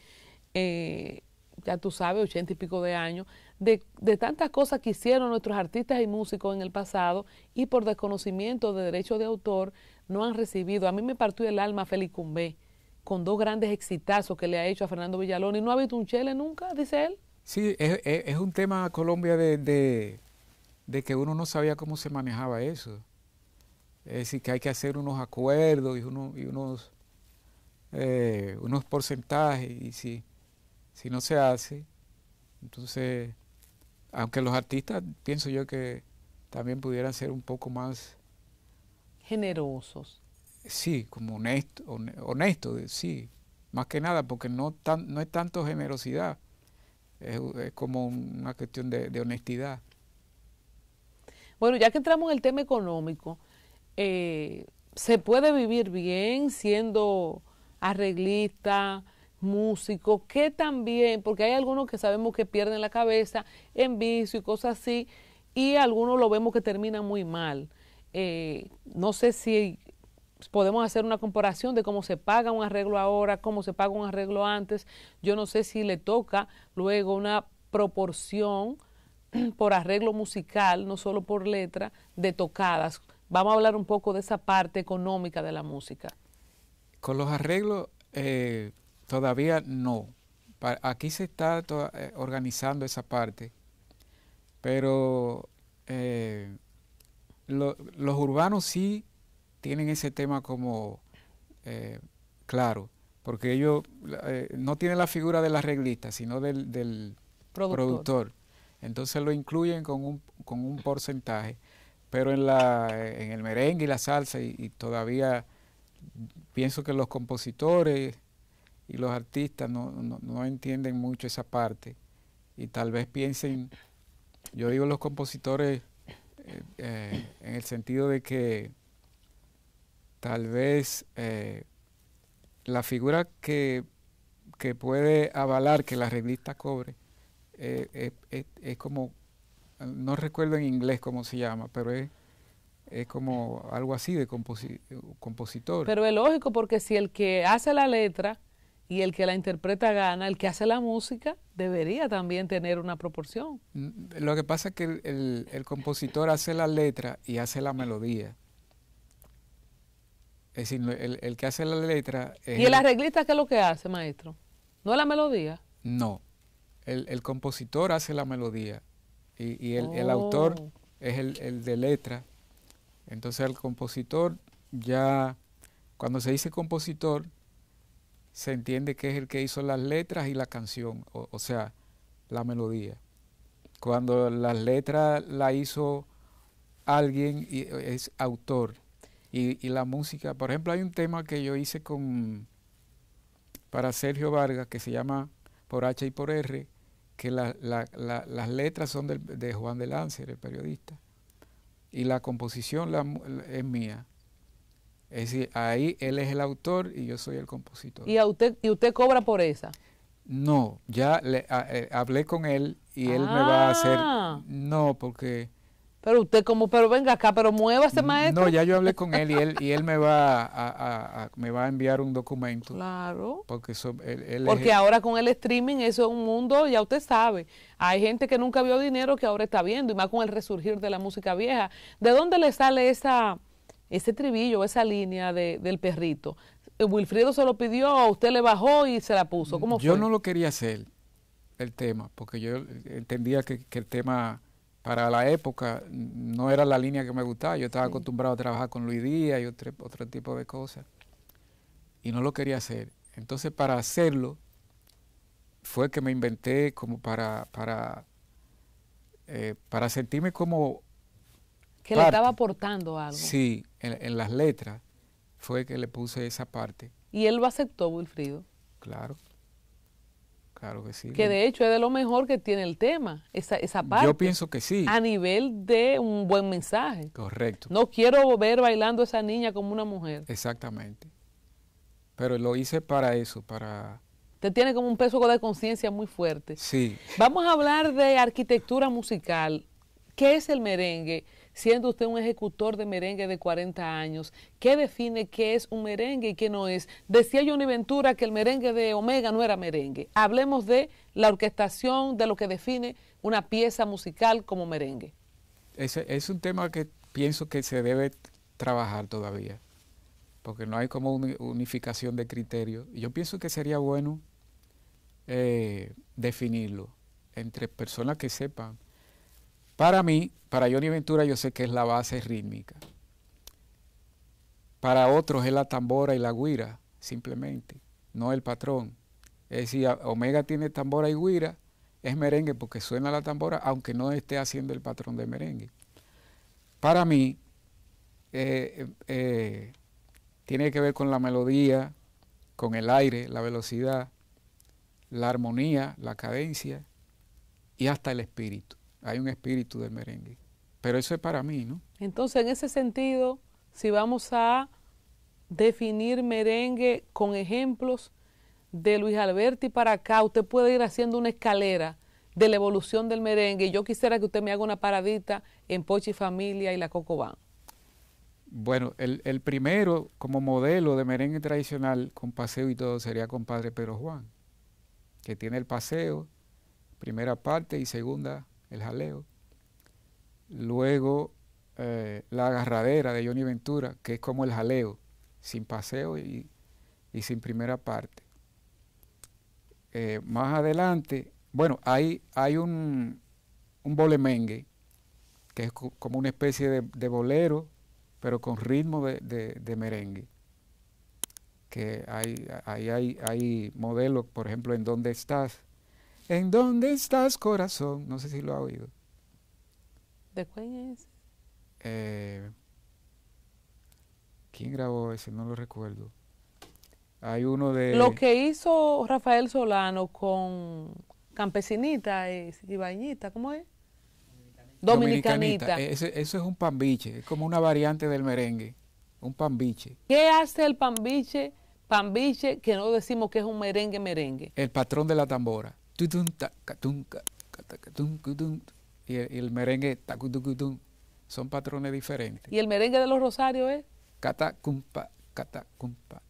eh, ya tú sabes, ochenta y pico de años, de, tantas cosas que hicieron nuestros artistas y músicos en el pasado y por desconocimiento de derechos de autor no han recibido. A mí me partió el alma Félix Cumbé con dos grandes exitazos que le ha hecho a Fernando Villalón y no ha habido un chele nunca, dice él. Sí, es, un tema Colombia de, que uno no sabía cómo se manejaba eso. Es decir, que hay que hacer unos acuerdos y, uno, y unos eh, unos porcentajes y si, si no se hace, entonces, aunque los artistas pienso yo que también pudieran ser un poco más... Generosos. Sí, como honesto, honesto sí, más que nada, porque no, tan, no es tanto generosidad, es, como una cuestión de, honestidad. Bueno, ya que entramos en el tema económico, eh, ¿se puede vivir bien siendo arreglista, músico, que también, porque hay algunos que sabemos que pierden la cabeza en vicio y cosas así, y algunos lo vemos que termina muy mal. Eh, no sé si podemos hacer una comparación de cómo se paga un arreglo ahora, cómo se paga un arreglo antes. Yo no sé si le toca luego una proporción por arreglo musical, no solo por letra, de tocadas. Vamos a hablar un poco de esa parte económica de la música. Con los arreglos eh, todavía no. aquí se está eh, organizando esa parte, pero eh, los urbanos sí tienen ese tema como claro, porque ellos no tienen la figura del arreglista, sino del, productor. Entonces lo incluyen con un, porcentaje, pero en, el merengue y la salsa y todavía pienso que los compositores y los artistas no, entienden mucho esa parte y tal vez piensen, yo digo los compositores eh, eh, en el sentido de que tal vez eh, la figura que, que, puede avalar que la revista cobre es como, no recuerdo en inglés cómo se llama, pero es es como algo así de compositor. Pero es lógico porque si el que hace la letra y el que la interpreta gana, el que hace la música debería también tener una proporción. Mm, lo que pasa es que el, el, compositor hace la letra y hace la melodía. Es decir, el, el que hace la letra... ¿Y el arreglista qué es lo que hace, maestro? ¿No es la melodía? No. El, compositor hace la melodía y, el, autor oh. es el de letra entonces el compositor ya, cuando se dice compositor, se entiende que es el que hizo las letras y la canción, o, sea, la melodía. Cuando las letras la hizo alguien, y, e, es autor. Y, la música, por ejemplo, hay un tema que yo hice con para Sergio Vargas que se llama Por H y por R, que las letras son de Juan de Lancer, el periodista y la composición es mía. Es decir, ahí él es el autor y yo soy el compositor. ¿Y, a usted, y usted cobra por esa? No, ya le, eh, hablé con él y él me va a hacer... Ah. No, porque pero usted como, pero venga acá, pero mueva muévase, maestro. No, ya yo hablé con él y él, y él me va a, me va a enviar un documento. Claro. Porque, eso, porque ahora con el streaming eso es un mundo, ya usted sabe. Hay gente que nunca vio dinero que ahora está viendo, y más con el resurgir de la música vieja. ¿De dónde le sale esa, ese trivillo, esa línea del perrito? Eh, Wilfredo se lo pidió, usted le bajó y se la puso. ¿Cómo yo no lo quería hacer, el tema, porque yo entendía que el tema para la época no era la línea que me gustaba. Yo estaba acostumbrado a trabajar con Luis Díaz y otro, tipo de cosas. Y no lo quería hacer. Entonces para hacerlo fue que me inventé como para, para, eh, para sentirme como... Que le estaba aportando algo. Sí, en, en las letras fue que le puse esa parte. ¿Y él lo aceptó, Wilfrido? Claro. Claro que sí. Que de hecho es de lo mejor que tiene el tema, esa, esa parte. Yo pienso que sí. A nivel de un buen mensaje. Correcto. No quiero ver bailando esa niña como una mujer. Exactamente. Pero lo hice para eso, para... Te tiene como un peso de conciencia muy fuerte. Sí. Vamos a hablar de arquitectura musical. ¿Qué es el merengue? siendo usted un ejecutor de merengue de 40 años, ¿qué define qué es un merengue y qué no es? Decía Johnny Ventura que el merengue de Omega no era merengue. Hablemos de la orquestación, de lo que define una pieza musical como merengue. Es, un tema que pienso que se debe trabajar todavía, porque no hay como unificación de criterios. Yo pienso que sería bueno eh, definirlo entre personas que sepan para mí, para Johnny Ventura yo sé que es la base rítmica. Para otros es la tambora y la guira, simplemente, no el patrón. Es decir, Omega tiene tambora y guira, es merengue porque suena la tambora, aunque no esté haciendo el patrón de merengue. Para mí, eh, eh, tiene que ver con la melodía, con el aire, la velocidad, la armonía, la cadencia y hasta el espíritu hay un espíritu del merengue. Pero eso es para mí, ¿no? Entonces, en ese sentido, si vamos a definir merengue con ejemplos de Luis Alberti para acá, usted puede ir haciendo una escalera de la evolución del merengue. Yo quisiera que usted me haga una paradita en Pochi Familia y la Cocobán. Bueno, el, primero como modelo de merengue tradicional con paseo y todo sería compadre Pedro Juan, que tiene el paseo, primera parte y segunda el jaleo. Luego eh, la agarradera de Johnny Ventura, que es como el jaleo, sin paseo y, sin primera parte. Eh, más adelante, bueno, hay, hay un, un bolemengue, que es como una especie de, bolero, pero con ritmo de, merengue. Que hay, hay, hay modelos, por ejemplo, en Dónde estás, ¿En dónde estás, corazón? No sé si lo ha oído. ¿De quién es? Eh, ¿Quién grabó ese? No lo recuerdo. Hay uno de... Lo que hizo Rafael Solano con Campesinita y Bañita, ¿cómo es? Dominicanita. eso es un pambiche, es como una variante del merengue, un pambiche. ¿Qué hace el pambiche? Pambiche, que no decimos que es un merengue merengue. El patrón de la tambora y el, el merengue son patrones diferentes. ¿Y el merengue de los rosarios es? Catacumpa, catacumpa,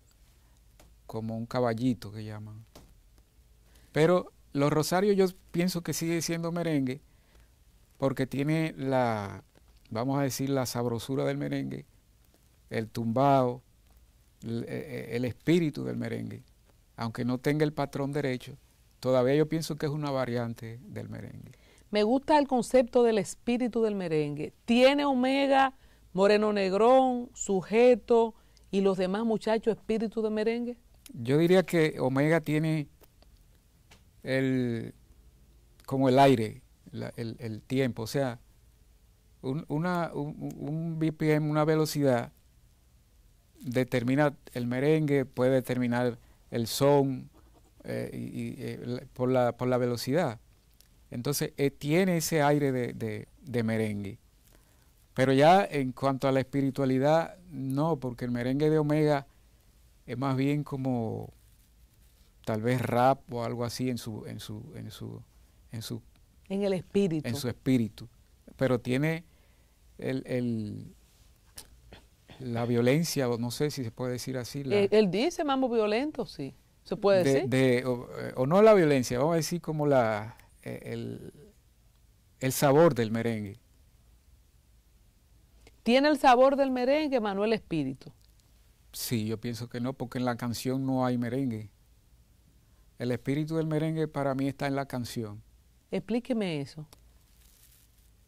como un caballito que llaman. Pero los rosarios yo pienso que sigue siendo merengue porque tiene la, vamos a decir, la sabrosura del merengue, el tumbado, e, e, el espíritu del merengue, aunque no tenga el patrón derecho todavía yo pienso que es una variante del merengue. Me gusta el concepto del espíritu del merengue. Tiene Omega, Moreno Negrón, Sujeto y los demás muchachos espíritu de merengue. Yo diría que Omega tiene el como el aire, el, tiempo, o sea, un, una, un BPM, una velocidad determina el merengue, puede determinar el son, eh, y, eh, por, la, por, la, velocidad. Entonces eh, tiene ese aire de, merengue. Pero ya en cuanto a la espiritualidad, no, porque el merengue de Omega es más bien como tal vez rap o algo así en su, en su, en su, en su, en el espíritu. En su espíritu. Pero tiene el, el la violencia, o no sé si se puede decir así. él, él dice mambo violento, sí. ¿Se puede eh, o, no la violencia, vamos a decir como la, eh, el, sabor del merengue. ¿Tiene el sabor del merengue Manuel Espíritu? Sí, yo pienso que no, porque en la canción no hay merengue. El espíritu del merengue para mí está en la canción. Explíqueme eso.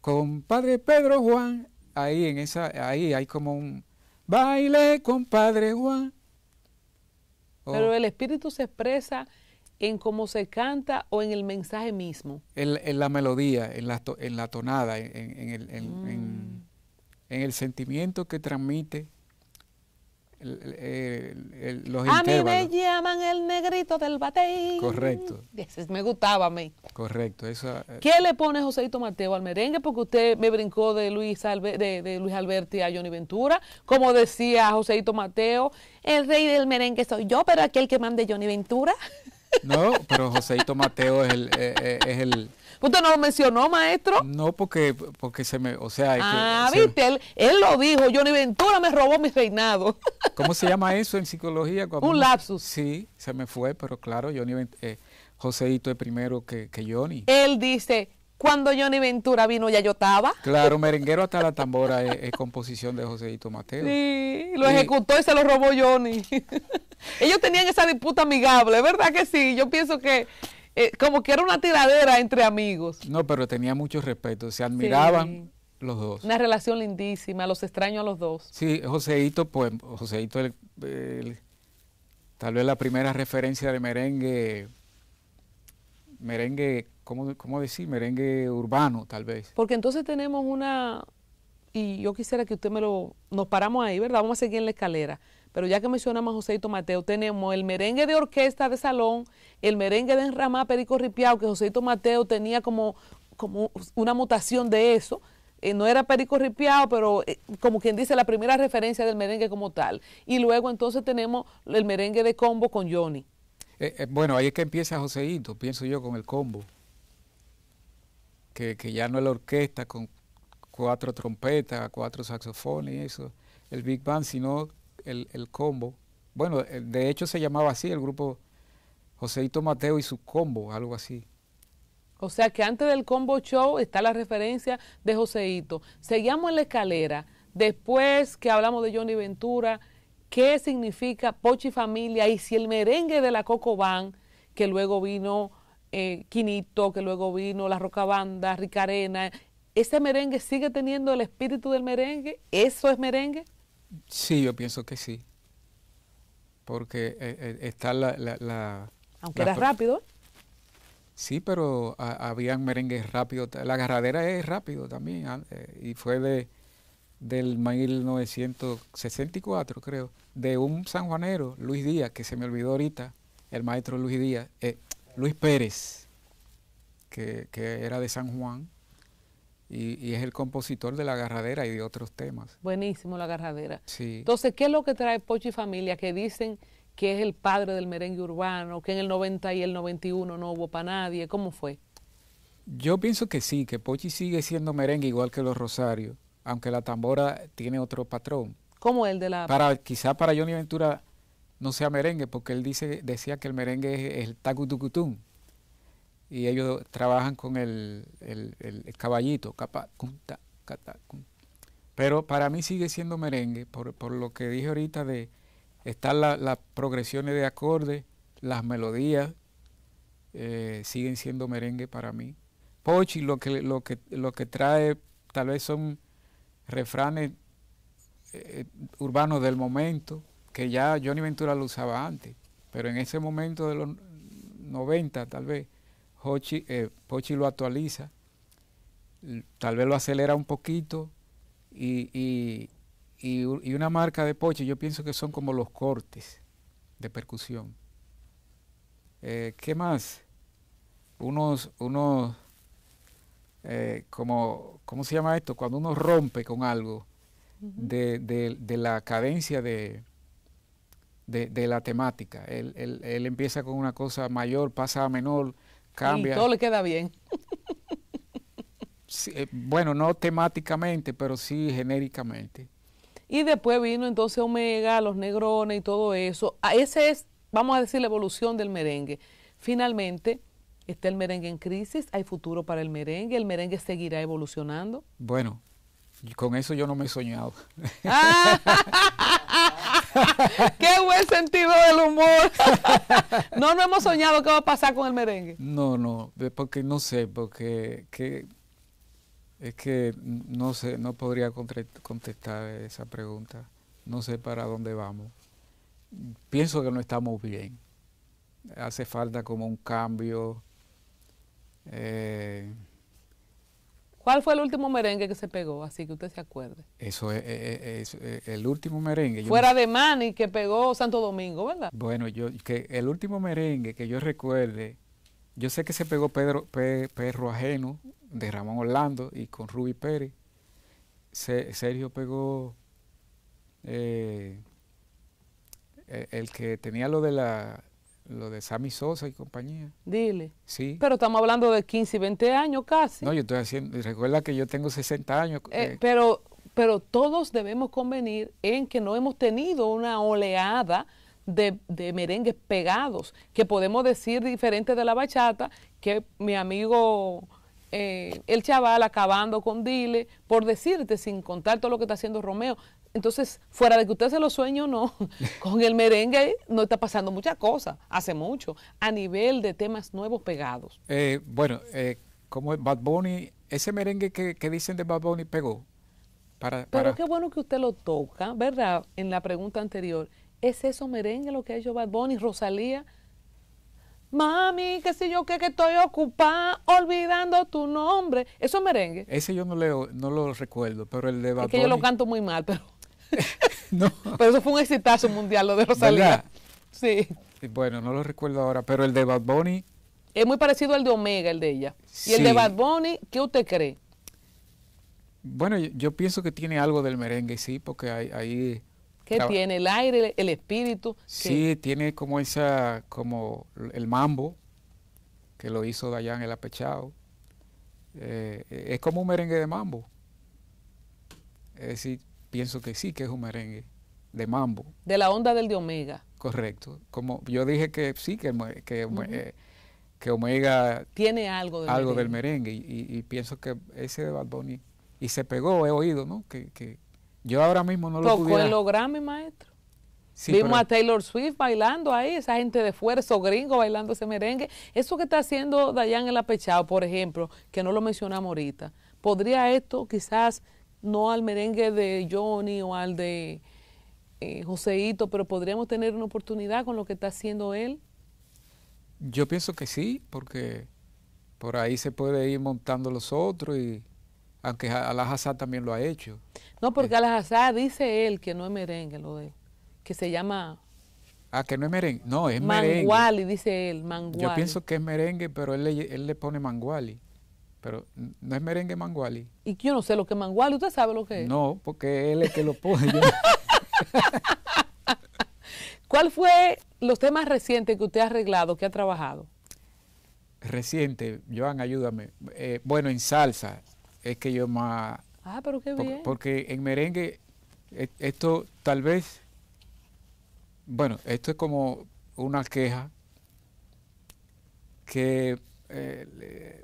Compadre Pedro Juan, ahí en esa, ahí hay como un baile, compadre Juan, pero oh. el espíritu se expresa en cómo se canta o en el mensaje mismo. En, la melodía, en la, tonada, en, el sentimiento que transmite a mí me llaman el negrito del batey. Correcto. me gustaba a mí. Correcto. que eh. ¿Qué le pone Joséito Mateo al merengue? Porque usted me brincó de Luis, de, Luis Alberti a Johnny Ventura. Como decía Joséito Mateo, el rey del merengue soy yo, pero aquel que mande Johnny Ventura. No, pero Joséito Mateo es el, eh, eh, es el ¿Usted no lo mencionó, maestro? No, porque, porque se me, o sea... ah, viste, él, lo dijo, Johnny Ventura me robó mi reinado. ¿Cómo se llama eso en psicología? Un lapsus. sí, se me fue, pero claro, Johnny Ventura, eh, Joseito es primero que, que Johnny. Él dice, cuando Johnny Ventura vino ya yo estaba. Claro, merenguero hasta la tambora eh, es, composición de Joseito Mateo. Sí, lo ejecutó y se lo robó Johnny. Ellos tenían esa disputa amigable, ¿verdad que sí? Yo pienso que eh, como que era una tiradera entre amigos. No, pero tenía mucho respeto, se admiraban. Los dos. Una relación lindísima, los extraño a los dos. Sí, Joseito, pues, Joseito, tal vez la primera referencia de merengue, merengue, ¿cómo, ¿cómo, decir? Merengue urbano, tal vez. Porque entonces tenemos una, y yo quisiera que usted me lo, nos paramos ahí, ¿verdad? Vamos a seguir en la escalera. Pero ya que mencionamos a Joseito Mateo, tenemos el merengue de orquesta de salón, el merengue de enramá Perico Ripiao, que Joseito Mateo tenía como, como una mutación de eso. Eh, no era Perico Ripiao, pero eh, como quien dice, la primera referencia del merengue como tal. Y luego entonces tenemos el merengue de combo con Johnny. Eh, bueno, ahí es que empieza Joseito, pienso yo, con el combo. Que, que ya no es la orquesta con cuatro trompetas, cuatro saxofones y eso, el Big Band, sino el, combo. Bueno, eh, de hecho se llamaba así el grupo Joseito Mateo y su combo, algo así. O sea que antes del combo show está la referencia de Joseito. Seguíamos en la escalera. Después que hablamos de Johnny Ventura, ¿qué significa Pochi Familia? Y si el merengue de la Coco que luego vino eh, Quinito, que luego vino la Roca Banda, Ricarena, ¿ese merengue sigue teniendo el espíritu del merengue? ¿Eso es merengue? Sí, yo pienso que sí. Porque eh, eh, está la... Aunque era rápido. Sí, pero habían merengues rápidos. La agarradera es rápido también. Ah, eh, y fue de del 1964, creo, de un sanjuanero, Luis Díaz, que se me olvidó ahorita, el maestro Luis Díaz, Luis Pérez, que era de San Juan, y, es el compositor de La Agarradera y de otros temas. Buenísimo, La Agarradera. Sí. Entonces, ¿qué es lo que trae Pochi Familia? Que dicen que es el padre del merengue urbano, que en el 90 y el 91 no hubo para nadie. ¿Cómo fue? Yo pienso que sí, que Pochi sigue siendo merengue igual que los Rosarios, aunque la tambora tiene otro patrón. ¿Cómo el de la...? Para, quizá para Johnny Ventura no sea merengue, porque él dice, decía que el merengue es el tacutucutún y ellos trabajan con el, caballito, capa, cata, Pero para mí sigue siendo merengue, por, lo que dije ahorita de estar las progresiones de acordes, las melodías, eh, siguen siendo merengue para mí. Pochi lo que, lo que, lo que trae tal vez son refranes eh, urbanos del momento, que ya Johnny Ventura lo usaba antes, pero en ese momento de los 90 tal vez, eh, Pochi lo actualiza, tal vez lo acelera un poquito y, una marca de Pochi yo pienso que son como los cortes de percusión. Eh, ¿Qué más? Unos, unos eh, como, ¿cómo se llama esto? Cuando uno rompe con algo de, la cadencia de, de la temática. Él, él, empieza con una cosa mayor, pasa a menor, Cambia. todo le queda bien. Eh, bueno, no temáticamente, pero sí genéricamente. Y después vino entonces Omega, los negrones y todo eso. A ah, ese es, vamos a decir, la evolución del merengue. Finalmente, está el merengue en crisis, hay futuro para el merengue, el merengue seguirá evolucionando. Bueno, con eso yo no me he soñado. Ah. ¡Qué buen sentido del humor! no, no hemos soñado qué va a pasar con el merengue. No, no, porque no sé, porque es que no sé, no podría contestar esa pregunta. No sé para dónde vamos. Pienso que no estamos bien. Hace falta como un cambio. Eh, ¿Cuál fue el último merengue que se pegó? Así que usted se acuerde. Eso es, eh, eh, eh, el último merengue. Fuera de Manny que pegó Santo Domingo, ¿verdad? Bueno, yo que el último merengue que yo recuerde, yo sé que se pegó Pedro Perro Ajeno de Ramón Orlando y con Ruby Pérez. Sergio pegó e, el que tenía lo de la lo de Sami Sosa y compañía. Dile. Sí. Pero estamos hablando de 15, 20 años casi. No, yo estoy haciendo, recuerda que yo tengo 60 años. Eh, eh. Pero, pero todos debemos convenir en que no hemos tenido una oleada de, merengues pegados, que podemos decir diferente de la bachata, que mi amigo eh, el chaval acabando con Dile, por decirte, sin contar todo lo que está haciendo Romeo, entonces, fuera de que usted se lo sueño, no, con el merengue no está pasando muchas cosas, hace mucho, a nivel de temas nuevos pegados. Eh, bueno, eh, como Bad Bunny, ese merengue que, dicen de Bad Bunny pegó. Para, Pero qué bueno que usted lo toca, ¿verdad? En la pregunta anterior, ¿es eso merengue lo que ha hecho Bad Bunny, Rosalía? Mami, qué sé yo, que, estoy ocupada olvidando tu nombre. Eso merengue. Ese yo no, leo, no lo recuerdo, pero el de Bad Es que yo lo canto muy mal, pero... no. Pero eso fue un exitazo mundial lo de Rosalía. Sí. Bueno, no lo recuerdo ahora, pero el de Bad Bunny. Es muy parecido al de Omega, el de ella. Y el de Bad Bunny, ¿qué usted cree? Bueno, yo, pienso que tiene algo del merengue, sí, porque ahí... ahí ¿Qué tiene? El aire, el espíritu. Sí, tiene como esa, como el mambo que lo hizo Dayan el Apechado. Eh, es como un merengue de mambo. Es decir, pienso que sí, que es un merengue de mambo. De la onda del de Omega. Correcto. Como yo dije que sí, que, eh, que, Omega... Tiene algo del algo merengue. Del merengue y, pienso que ese de Bad Bunny... Y se pegó, he oído, ¿no? Que, que yo ahora mismo no lo Tocó pudiera... Tocó el mi maestro. Vimos a Taylor Swift bailando ahí, esa gente de esfuerzo gringo bailando ese merengue. Eso que está haciendo Dayan El Apechado, por ejemplo, que no lo mencionamos ahorita, ¿podría esto quizás no al merengue de Johnny o al de eh, Joseito, pero podríamos tener una oportunidad con lo que está haciendo él. Yo pienso que sí, porque por ahí se puede ir montando los otros y aunque Al-Hazar también lo ha hecho. No, porque eh. al Al-Hazar dice él que no es merengue lo de que se llama... Ah, que no es merengue. No, es merengue. Manguali, dice él, manguali. Yo pienso que es merengue, pero él le pone manguali. Pero no es merengue manguali. Y yo no sé lo que es manguali, ¿usted sabe lo que es? No, porque él es el que lo pone. ¿Cuál fue los temas recientes que usted ha arreglado, que ha trabajado? Reciente, Joan, ayúdame. Eh, bueno, en salsa es que yo más... Ah, pero qué bien. Porque en merengue e-, esto tal vez... Bueno, esto es como una queja que eh,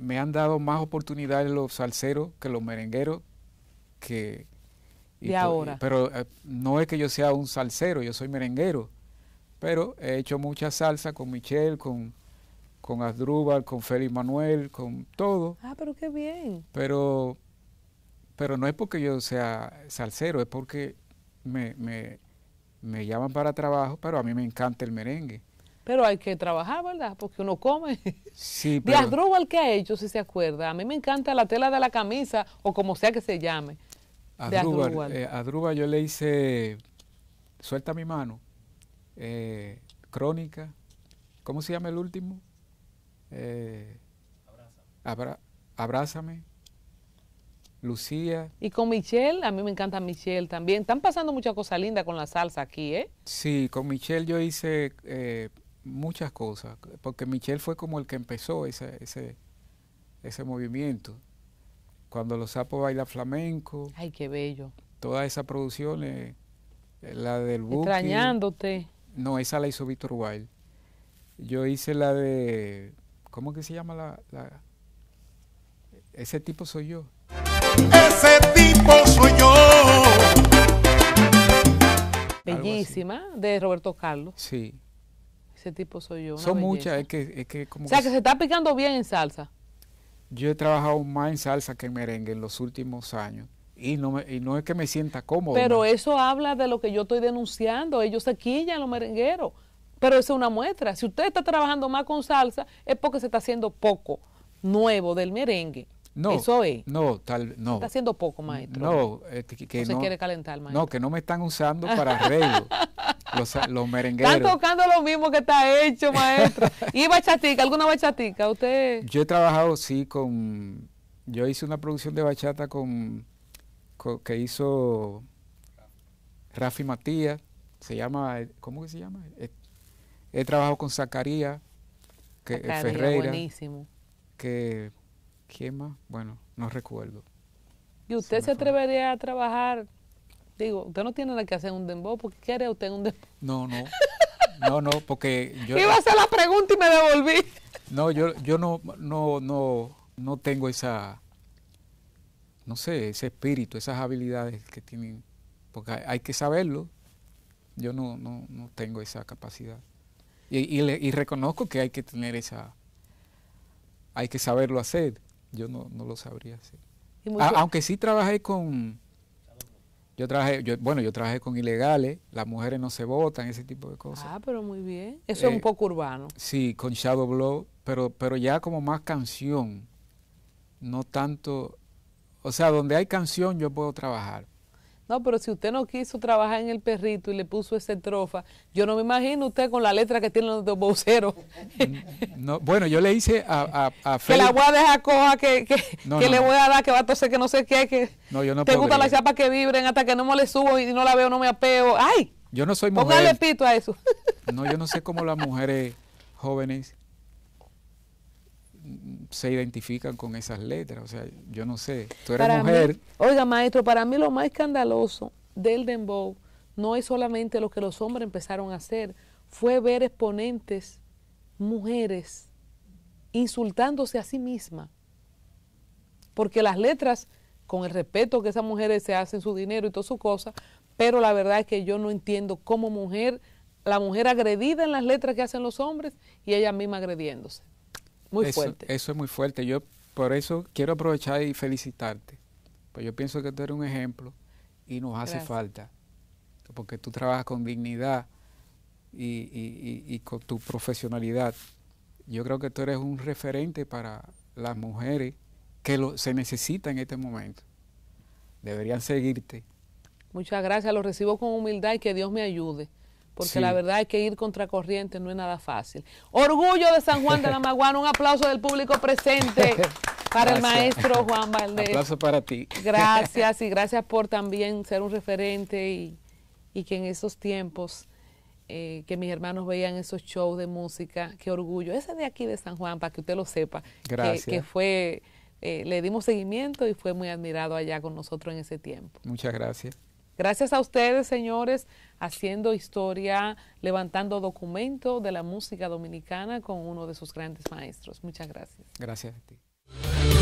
me han dado más oportunidades los salseros que los merengueros que... Y ahora. pero eh, no es que yo sea un salsero, yo soy merenguero. Pero he hecho mucha salsa con Michelle, con, con con Félix Manuel, con todo. Ah, pero qué bien. Pero, pero no es porque yo sea salsero, es porque me, me, me llaman para trabajo, pero a mí me encanta el merengue. Pero hay que trabajar, ¿verdad? Porque uno come. Sí, pero... De Adrubal ¿qué ha hecho, si se acuerda? A mí me encanta la tela de la camisa, o como sea que se llame. Adrúbal, eh, yo le hice Suelta mi mano, eh, Crónica, ¿cómo se llama el último? Eh, Abrázame. abrázame. Lucía. Y con Michelle, a mí me encanta Michelle también. Están pasando muchas cosas lindas con la salsa aquí, ¿eh? Sí, con Michelle yo hice eh, muchas cosas, porque Michel fue como el que empezó ese, ese, ese movimiento. Cuando los sapos bailan flamenco. Ay, qué bello. Todas esas producciones, eh, la del buque. Extrañándote. No, esa la hizo Víctor Wild. Yo hice la de, ¿cómo que se llama la, la? Ese tipo soy yo. Ese tipo soy yo. Bellísima, de Roberto Carlos. Sí. Ese tipo soy yo. Son muchas, es que, es que como... O sea, que, se está picando bien en salsa. Yo he trabajado más en salsa que en merengue en los últimos años. Y no, y no es que me sienta cómodo. Pero eso habla de lo que yo estoy denunciando. Ellos se quillan los merengueros. Pero eso es una muestra. Si usted está trabajando más con salsa, es porque se está haciendo poco nuevo del merengue. No, Eso es. No, tal, no. Está haciendo poco, maestro. No, eh, que, no, quiere calentar, que no me están usando para arreglo. los, los, merengueros. Están tocando lo mismo que está hecho, maestro. ¿Y bachatica? ¿Alguna bachatica? ¿Usted? Yo he trabajado, sí, con... Yo hice una producción de bachata con, que hizo Rafi Matías. Se llama... ¿Cómo que se llama? Eh, he, trabajado con Zacarías, que, eh, Zacarías, Ferreira. buenísimo. Que ¿Qué más? Bueno, no recuerdo. ¿Y usted se, atrevería a trabajar? Digo, usted no tiene nada que hacer un dembow, porque qué usted un dembow? No, no. No, no, porque yo... Iba a hacer la pregunta y me devolví. No, yo, yo no, no, no, tengo esa, no sé, ese espíritu, esas habilidades que tienen, porque hay, que saberlo. Yo no, no, no tengo esa capacidad. Y, y reconozco que hay que tener esa, hay que saberlo hacer yo no, no lo sabría. así aunque sí trabajé con... Yo trabajé, bueno, yo trabajé con ilegales, las mujeres no se votan, ese tipo de cosas. Ah, pero muy bien. Eso es un eh, poco urbano. Sí, con Shadow Blow, pero, pero ya como más canción, no tanto... O sea, donde hay canción yo puedo trabajar, no, pero si usted no quiso trabajar en el perrito y le puso esa trofa, yo no me imagino usted con la letra que tiene los voceros. No, bueno, yo le hice a, a, a Que la voy a dejar coja, que, le voy a dar, que va a toser, que no sé qué, que no, yo no te gusta la chapa que vibren hasta que no me le subo y no la veo, no me apeo. ¡Ay! Yo no soy mujer. Póngale pito a eso. No, yo no sé cómo las mujeres jóvenes se identifican con esas letras. O sea, yo no sé, tú eres mujer. oiga, maestro, para mí lo más escandaloso del dembow no es solamente lo que los hombres empezaron a hacer, fue ver exponentes, mujeres, insultándose a sí misma. Porque las letras, con el respeto que esas mujeres se hacen su dinero y todas su cosa pero la verdad es que yo no entiendo cómo mujer, la mujer agredida en las letras que hacen los hombres y ella misma agrediéndose eso, fuerte. Eso es muy fuerte. Yo por eso quiero aprovechar y felicitarte. Pues yo pienso que tú eres un ejemplo y nos hace falta. Porque tú trabajas con dignidad y, con tu profesionalidad. Yo creo que tú eres un referente para las mujeres que se necesitan en este momento. Deberían seguirte. Muchas gracias, lo recibo con humildad y que Dios me ayude porque la verdad es que ir contra corriente no es nada fácil. Orgullo de San Juan de la Maguana, un aplauso del público presente para el maestro Juan Valdés. Un aplauso para ti. Gracias y gracias por también ser un referente y, que en esos tiempos eh, que mis hermanos veían esos shows de música, qué orgullo. Ese de aquí de San Juan, para que usted lo sepa, Que, fue, eh, le dimos seguimiento y fue muy admirado allá con nosotros en ese tiempo. Muchas gracias. Gracias a ustedes, señores, haciendo historia, levantando documento de la música dominicana con uno de sus grandes maestros. Muchas gracias. Gracias a ti.